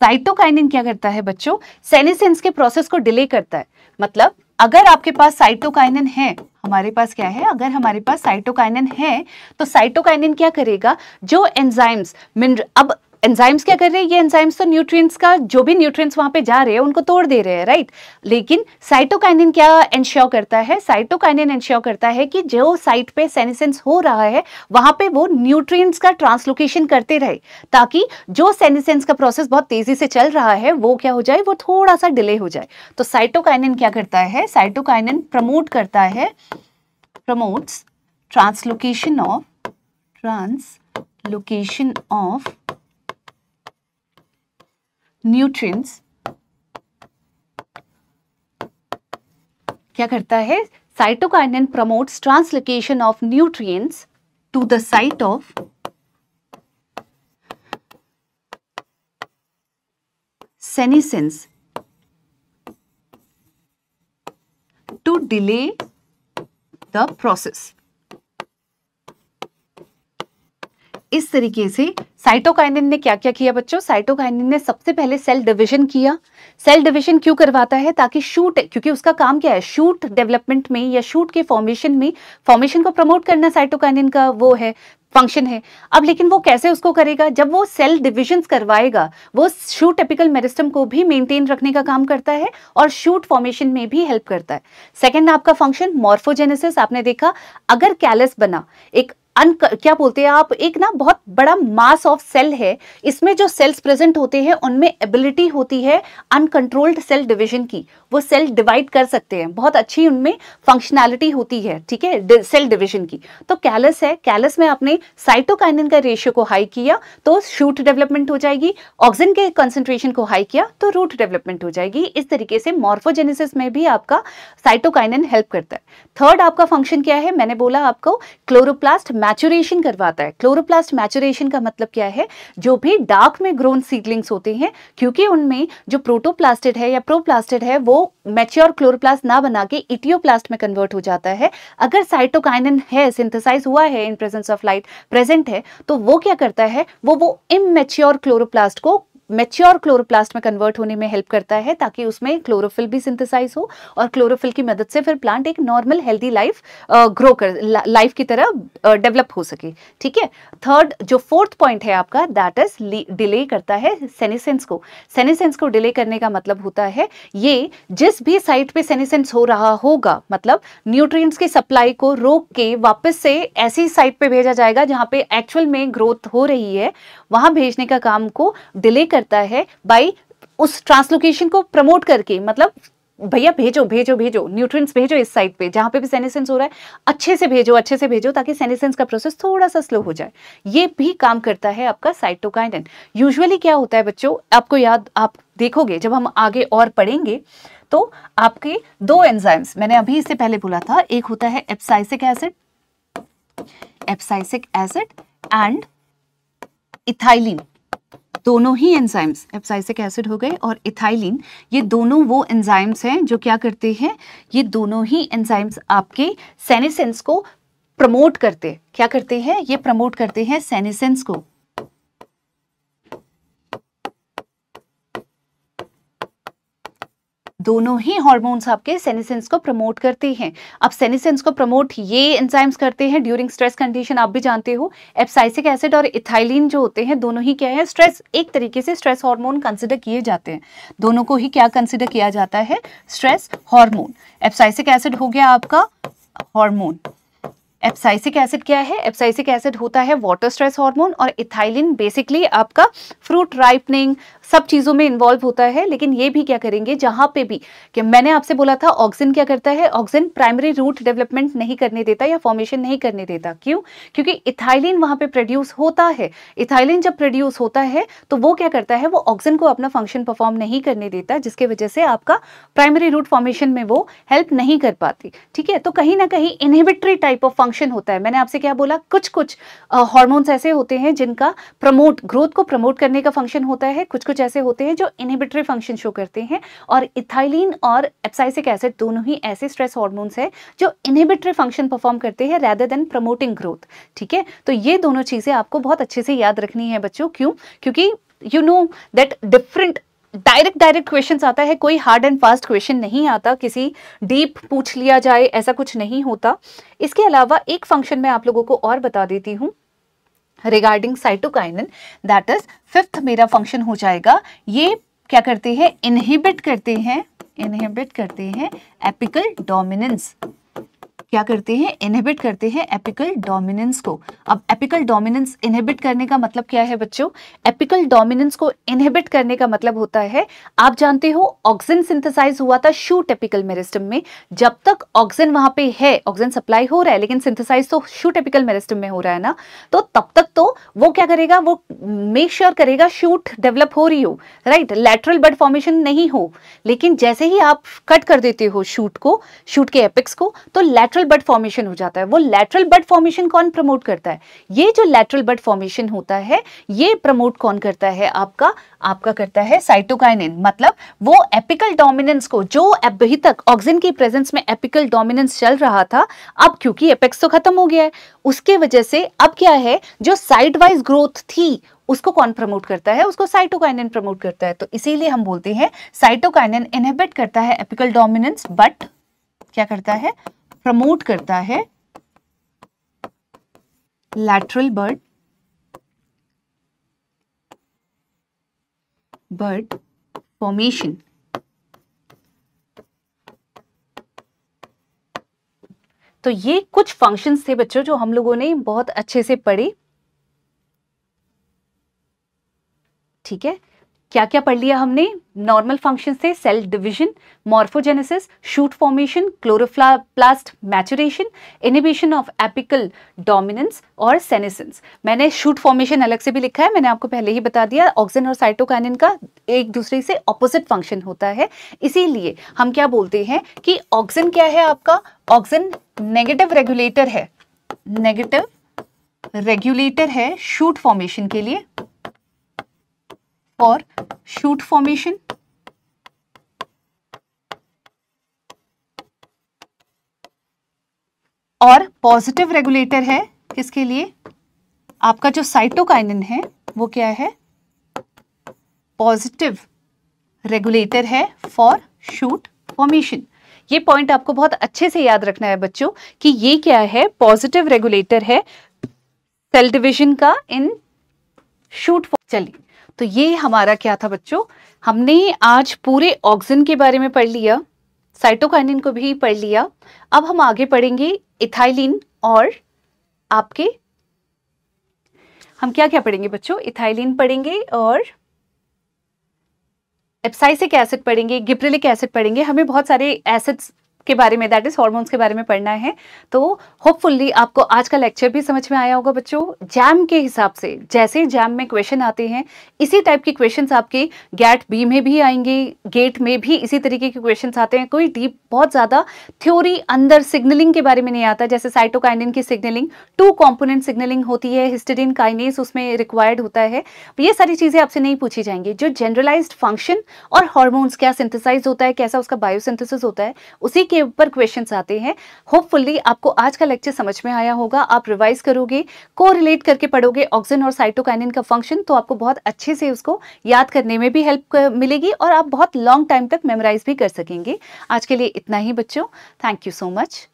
साइटोकाइनिन क्या करता है बच्चों सेनेसेंस के प्रोसेस को डिले करता है मतलब अगर आपके पास साइटोकाइनिन है हमारे पास क्या है अगर हमारे पास साइटोकाइनिन है तो साइटोकाइनिन क्या करेगा जो एंजाइम्स मिनर अब एंजाइम्स क्या कर रहे हैं ये एंजाइम्स तो न्यूट्रिएंट्स का जो भी न्यूट्रिएंट्स वहां पे जा रहे हैं उनको तोड़ दे रहे हैं राइट लेकिन साइटोकाइनिन क्या एंश्योर करता है साइटोकाइनिन एंश्योर करता है कि जो साइट पे सेनेसेंस हो रहा है वहां पे वो न्यूट्रिएंट्स का ट्रांसलोकेशन करते रहे ताकि जो सेनेसेंस का प्रोसेस बहुत तेजी से चल रहा है वो क्या हो जाए वो थोड़ा सा डिले हो जाए तो साइटोकाइनिन क्या करता है साइटोकाइनिन प्रमोट करता है promote translocation of translocation of nutrients क्या करता है cytokinin promotes translocation of nutrients to the site of senescence to delay the process इस तरीके से साइटोकाइनिन ने क्या क्या किया बच्चों साइटोकाइनिन ने सबसे पहले सेल डिवीजन किया सेल डिवीजन क्यों करवाता है ताकि शूट क्योंकि उसका काम क्या है शूट डेवलपमेंट में या शूट के फॉर्मेशन में फॉर्मेशन को प्रमोट करना साइटोकाइनिन का वो है फंक्शन है अब लेकिन वो कैसे उसको करेगा जब वो सेल डिविजन करवाएगा वो शूट एपिकल मेरिस्टम को भी मेंटेन रखने का काम करता है और शूट फॉर्मेशन में भी हेल्प करता है सेकेंड आपका फंक्शन मॉर्फोजेनेसिस आपने देखा अगर कैलस बना एक अन क्या बोलते हैं आप एक ना बहुत बड़ा मास ऑफ सेल है इसमें जो सेल्स प्रेजेंट होते हैं उनमें एबिलिटी होती है अनकंट्रोल्ड सेल डिवीजन की वो सेल डिवाइड कर सकते हैं बहुत अच्छी उनमें फंक्शनैलिटी होती है ठीक है सेल डिवीजन की तो कैलस है कैलस में आपने साइटोकाइनिन का रेशियो को हाई किया तो शूट डेवलपमेंट हो जाएगी ऑक्सीजन के कंसेंट्रेशन को हाई किया तो रूट डेवलपमेंट हो जाएगी इस तरीके से मॉर्फोजेनेसिस में भी आपका साइटोकाइनिन हेल्प करता है थर्ड आपका फंक्शन क्या है मैंने बोला आपको क्लोरोप्लास्ट मैचुरेशन करवाता है क्लोरोप्लास्ट मैचुरेशन का मतलब क्या है जो भी डार्क में ग्रोन सीडलिंग्स होते हैं क्योंकि उनमें जो प्रोटोप्लास्टिड है या प्रोप्लास्टिड है वो मैच्योर क्लोरोप्लास्ट ना बना के इटियोप्लास्ट में कन्वर्ट हो जाता है अगर साइटोकाइनन है सिंथेसाइज हुआ है in presence of light present है तो वो क्या करता है वो वो इमेच्योर क्लोरोप्लास्ट को मेच्योर क्लोरोप्लास्ट में कन्वर्ट होने में हेल्प करता है ताकि उसमें क्लोरोफिल भी सिंथेसाइज हो और क्लोरोफिल की मदद से फिर प्लांट एक नॉर्मल हेल्दी लाइफ ग्रो कर लाइफ की तरह डेवलप हो सके ठीक है थर्ड जो फोर्थ पॉइंट है आपका दैट इज डिले करता है सेनेसेंस को सेनेसेंस को डिले करने का मतलब होता है ये जिस भी साइट पे सेनेसेंस हो रहा होगा मतलब न्यूट्रिएंट्स की सप्लाई को रोक के वापस से ऐसी साइट पे भेजा जाएगा जहां पे एक्चुअल में ग्रोथ हो रही है वहां भेजने का काम को डिले करता है बाई उस ट्रांसलोकेशन को प्रमोट करके मतलब भैया भेजो भेजो भेजो न्यूट्रिएंट्स भेजो इस साइड पे जहां पे भी सेनेसेंस हो रहा है अच्छे से भेजो अच्छे से भेजो ताकि सेनेसेंस का प्रोसेस थोड़ा सा स्लो हो जाए ये भी काम करता है आपका साइटोकाइनन यूजुअली क्या होता है बच्चों आपको याद आप देखोगे जब हम आगे और पढ़ेंगे तो आपके दो एंजाइम्स मैंने अभी इससे पहले बोला था एक होता है abscisic acid abscisic acid and ethylene दोनों ही एंजाइम्स एप्साइसिक एसिड हो गए और इथाइलिन ये दोनों वो एंजाइम्स हैं जो क्या करते हैं ये दोनों ही एंजाइम्स आपके सेनेसेंस को प्रमोट करते क्या करते हैं ये प्रमोट करते हैं सेनेसेंस को दोनों ही हॉर्मोन्स आपके सेनेसेंस को प्रमोट करते हैं अब सेनेसेंस को प्रमोट ये एंजाइम्स करते हैं ड्यूरिंग स्ट्रेस कंडीशन आप भी जानते हो एप्साइसिक एसिड और इथाइलिन जो होते हैं दोनों ही क्या है स्ट्रेस एक तरीके से स्ट्रेस हार्मोन कंसिडर किए जाते हैं दोनों को ही क्या कंसिडर किया जाता है स्ट्रेस हॉर्मोन एप्साइसिक एसिड हो गया आपका हॉर्मोन एप्साइसिक एसिड क्या है एप्साइसिक एसिड होता है वाटर स्ट्रेस हार्मोन और इथाइलिन बेसिकली आपका फ्रूट राइपनिंग सब चीज़ों में इन्वॉल्व होता है लेकिन ये भी क्या करेंगे जहां पे भी कि मैंने आपसे बोला था ऑक्सिन क्या करता है ऑक्सिन प्राइमरी रूट डेवलपमेंट नहीं करने देता या फॉर्मेशन नहीं करने देता क्यों क्योंकि इथाइलिन वहां पे प्रोड्यूस होता है इथाइलिन जब प्रोड्यूस होता है तो वो क्या करता है वो ऑक्सिन को अपना फंक्शन परफॉर्म नहीं करने देता जिसके वजह से आपका प्राइमरी रूट फॉर्मेशन में वो हेल्प नहीं कर पाती ठीक है तो कहीं ना कहीं inhibitory type of function function होता है मैंने आपसे क्या बोला कुछ कुछ हॉर्मोन्स ऐसे होते हैं जिनका प्रमोट ग्रोथ को प्रमोट करने का फंक्शन होता है कुछ कुछ ऐसे होते हैं जो इनिबिटरी फंक्शन शो करते हैं और इथाइलिन और एप्साइसिक एसिड दोनों ही ऐसे स्ट्रेस हॉर्मोन्स हैं जो इनिबिटरी फंक्शन परफॉर्म करते हैं रैदर देन प्रमोटिंग ग्रोथ ठीक है तो ये दोनों चीज़ें आपको बहुत अच्छे से याद रखनी है बच्चों क्यों क्योंकि you know that different direct direct question आता है कोई हार्ड एंड फास्ट क्वेश्चन नहीं आता किसी डीप पूछ लिया जाए ऐसा कुछ नहीं होता इसके अलावा एक फंक्शन मैं आप लोगों को और बता देती हूँ regarding cytokinin that is fifth मेरा फंक्शन हो जाएगा ये क्या करते हैं इनहिबिट करते हैं इनहिबिट करते हैं एपिकल डोमिनेंस क्या करते हैं इनहिबिट करते हैं एपिकल डोमिनेंस को अब एपिकल डोमिनेंस इनहिबिट करने का मतलब क्या है बच्चों एपिकल डोमिनेंस को इनहिबिट करने का मतलब होता है आप जानते हो ऑक्सीजन सिंथेसाइज हुआ था शूट एपिकल मेरिस्टम में जब तक ऑक्सीजन वहां पे है ऑक्सीजन सप्लाई हो रहा है लेकिन सिंथेसाइज तो शूट एपिकल मेरिस्टम में हो रहा है ना तो तब तक तो वो क्या करेगा वो मेक श्योर sure करेगा शूट डेवलप हो रही हो राइट लेटरल बड फॉर्मेशन नहीं हो लेकिन जैसे ही आप कट कर देते हो शूट को शूट के एपिक्स को तो लेटरल लैटरल बड फॉर्मेशन हो जाता है वो लैटरल बड फॉर्मेशन कौन प्रमोट करता है ये जो लैटरल बड फॉर्मेशन होता है ये प्रमोट कौन करता है आपका आपका करता है साइटोकाइनिन मतलब वो एपिकल डोमिनेंस को जो अभी तक ऑक्सीजन की प्रेजेंस में एपिकल डोमिनेंस चल रहा था अब क्योंकि एपेक्स तो खत्म हो गया है उसके वजह से अब क्या है जो साइड वाइज ग्रोथ थी उसको कौन प्रमोट करता है उसको साइटोकाइनिन प्रमोट करता है तो इसीलिए हम बोलते हैं साइटोकाइनिन इनहेबिट करता है एपिकल डोमिनेंस बट क्या करता है प्रमोट करता है लैटरल बर्ड बर्ड फॉर्मेशन तो ये कुछ फंक्शंस थे बच्चों जो हम लोगों ने बहुत अच्छे से पढ़े ठीक है क्या क्या पढ़ लिया हमने नॉर्मल फंक्शन से cell division morphogenesis shoot formation plast maturation inhibition of apical dominance और सेनेसेंस मैंने शूट फॉर्मेशन अलग से भी लिखा है मैंने आपको पहले ही बता दिया ऑक्सीजन और साइटोकैनिन का एक दूसरे से ऑपोजिट फंक्शन होता है इसीलिए हम क्या बोलते हैं कि ऑक्सीजन क्या है आपका ऑक्सीजन नेगेटिव रेगुलेटर है नेगेटिव रेगुलेटर है शूट फॉर्मेशन के लिए for shoot formation. और पॉजिटिव रेगुलेटर है किसके लिए आपका जो साइटोकाइनिन है वो क्या है पॉजिटिव रेगुलेटर है फॉर शूट फॉर्मेशन ये पॉइंट आपको बहुत अच्छे से याद रखना है बच्चों कि ये क्या है पॉजिटिव रेगुलेटर है सेल डिवीजन का इन शूट चलिए तो ये हमारा क्या था बच्चों हमने आज पूरे ऑक्सीजन के बारे में पढ़ लिया साइटोकाइनिन को भी पढ़ लिया अब हम आगे पढ़ेंगे इथाइलिन और आपके हम क्या क्या पढ़ेंगे बच्चों इथाइलिन पढ़ेंगे और एप्साइसिक एसिड पढ़ेंगे गिप्रिलिक एसिड पढ़ेंगे हमें बहुत सारे एसिड्स के बारे में दैट इज़ हॉर्मोन्स के बारे में पढ़ना है तो होपफुल्ली आपको आज का लेक्चर भी समझ में आया होगा बच्चों जैम के हिसाब से जैसे जैम में क्वेश्चन आते हैं इसी टाइप के क्वेश्चंस आपके गैट बी में भी आएंगे गेट में भी इसी तरीके के क्वेश्चन आते हैं कोई डीप बहुत ज़्यादा थ्योरी अंदर सिग्नलिंग के बारे में नहीं आता जैसे साइटोकाइनिन की सिग्नलिंग टू कॉम्पोनेंट सिग्नलिंग होती है हिस्टेडिन काइनेस उसमें रिक्वायर्ड होता है तो ये सारी चीज़ें आपसे नहीं पूछी जाएंगी जो जनरलाइज फंक्शन और हॉर्मोन्स क्या सिंथेसाइज होता है कैसा उसका बायोसिंथेसिस होता है उसी के ऊपर क्वेश्चंस आते हैं होपफुली आपको आज का लेक्चर समझ में आया होगा आप रिवाइज करोगे को रिलेट करके पढ़ोगे ऑक्सीजन और साइटोकाइनिन का फंक्शन तो आपको बहुत अच्छे से उसको याद करने में भी हेल्प मिलेगी और आप बहुत लॉन्ग टाइम तक मेमोराइज भी कर सकेंगे आज के लिए इतना ही बच्चों थैंक यू सो मच